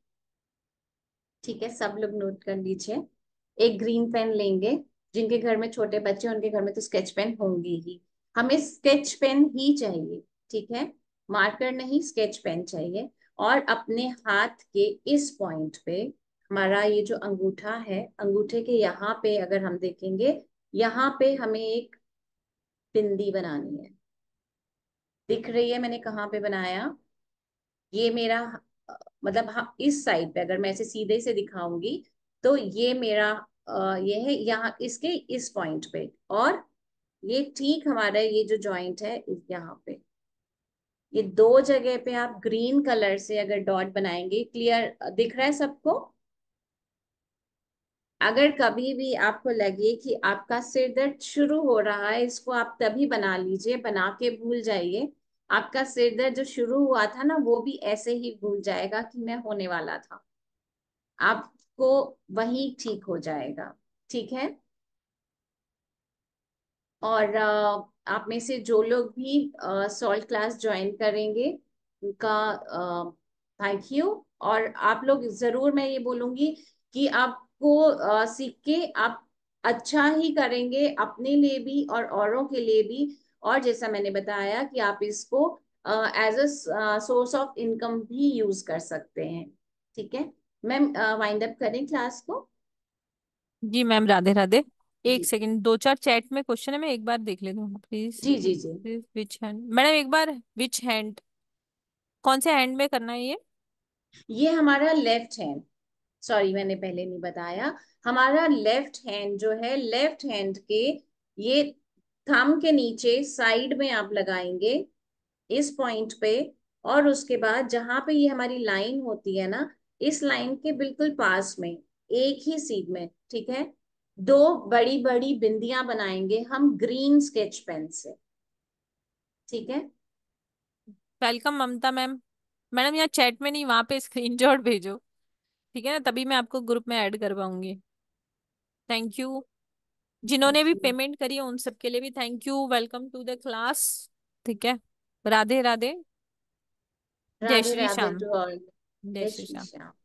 ठीक है सब लोग नोट कर लीजिए एक ग्रीन पेन लेंगे जिनके घर में छोटे बच्चे उनके घर में तो स्केच पेन होंगे ही हमें स्केच पेन ही चाहिए ठीक है मार्कर नहीं स्केच पेन चाहिए और अपने हाथ के इस पॉइंट पे हमारा ये जो अंगूठा है अंगूठे के यहाँ पे अगर हम देखेंगे यहाँ पे हमें एक बिंदी बनानी है दिख रही है मैंने कहाँ पे बनाया ये मेरा मतलब हाँ इस साइड पे अगर मैं ऐसे सीधे से दिखाऊंगी तो ये मेरा ये है यहाँ इसके इस पॉइंट पे और ये ठीक हमारा ये जो जॉइंट है यहाँ पे ये दो जगह पे आप ग्रीन कलर से अगर डॉट बनाएंगे क्लियर दिख रहा है सबको अगर कभी भी आपको लगे कि आपका सिर दर्द शुरू हो रहा है इसको आप तभी बना लीजिए बना के भूल जाइए आपका सिर दर्द जो शुरू हुआ था ना वो भी ऐसे ही भूल जाएगा कि मैं होने वाला था आपको वही ठीक हो जाएगा ठीक है और आप में से जो लोग भी सॉल्ट क्लास ज्वाइन करेंगे उनका थैंक यू और आप लोग जरूर मैं ये बोलूंगी कि आपको सीख के आप अच्छा ही करेंगे अपने लिए भी और औरों के लिए भी और जैसा मैंने बताया कि आप इसको as a source of income भी यूज कर सकते हैं ठीक है मैम वाइंड अप करें क्लास को जी मैम राधे राधे एक सेकंड दो चार चैट में क्वेश्चन है मैं एक बार देख लेता हूँ प्लीज जी जी जी विच हैंड मैडम एक बार विच हैंड कौन से हैंड में करना है ये ये हमारा लेफ्ट हैंड सॉरी मैंने पहले नहीं बताया हमारा लेफ्ट हैंड जो है लेफ्ट हैंड के ये थम के नीचे साइड में आप लगाएंगे इस पॉइंट पे और उसके बाद जहां पे ये हमारी लाइन होती है ना इस लाइन के बिल्कुल पास में एक ही सीड में ठीक है दो बड़ी बड़ी बिंदियां बनाएंगे हम ग्रीन स्केच पेन से ठीक है वेलकम ममता मैम मैडम यहाँ चैट में नहीं वहां पे शॉट भेजो ठीक है ना तभी मैं आपको ग्रुप में ऐड कर पाऊंगी थैंक यू जिन्होंने भी पेमेंट करी है उन सबके लिए भी thank you welcome to the class ठीक है राधे राधे जय श्री श्याम जय श्री श्याम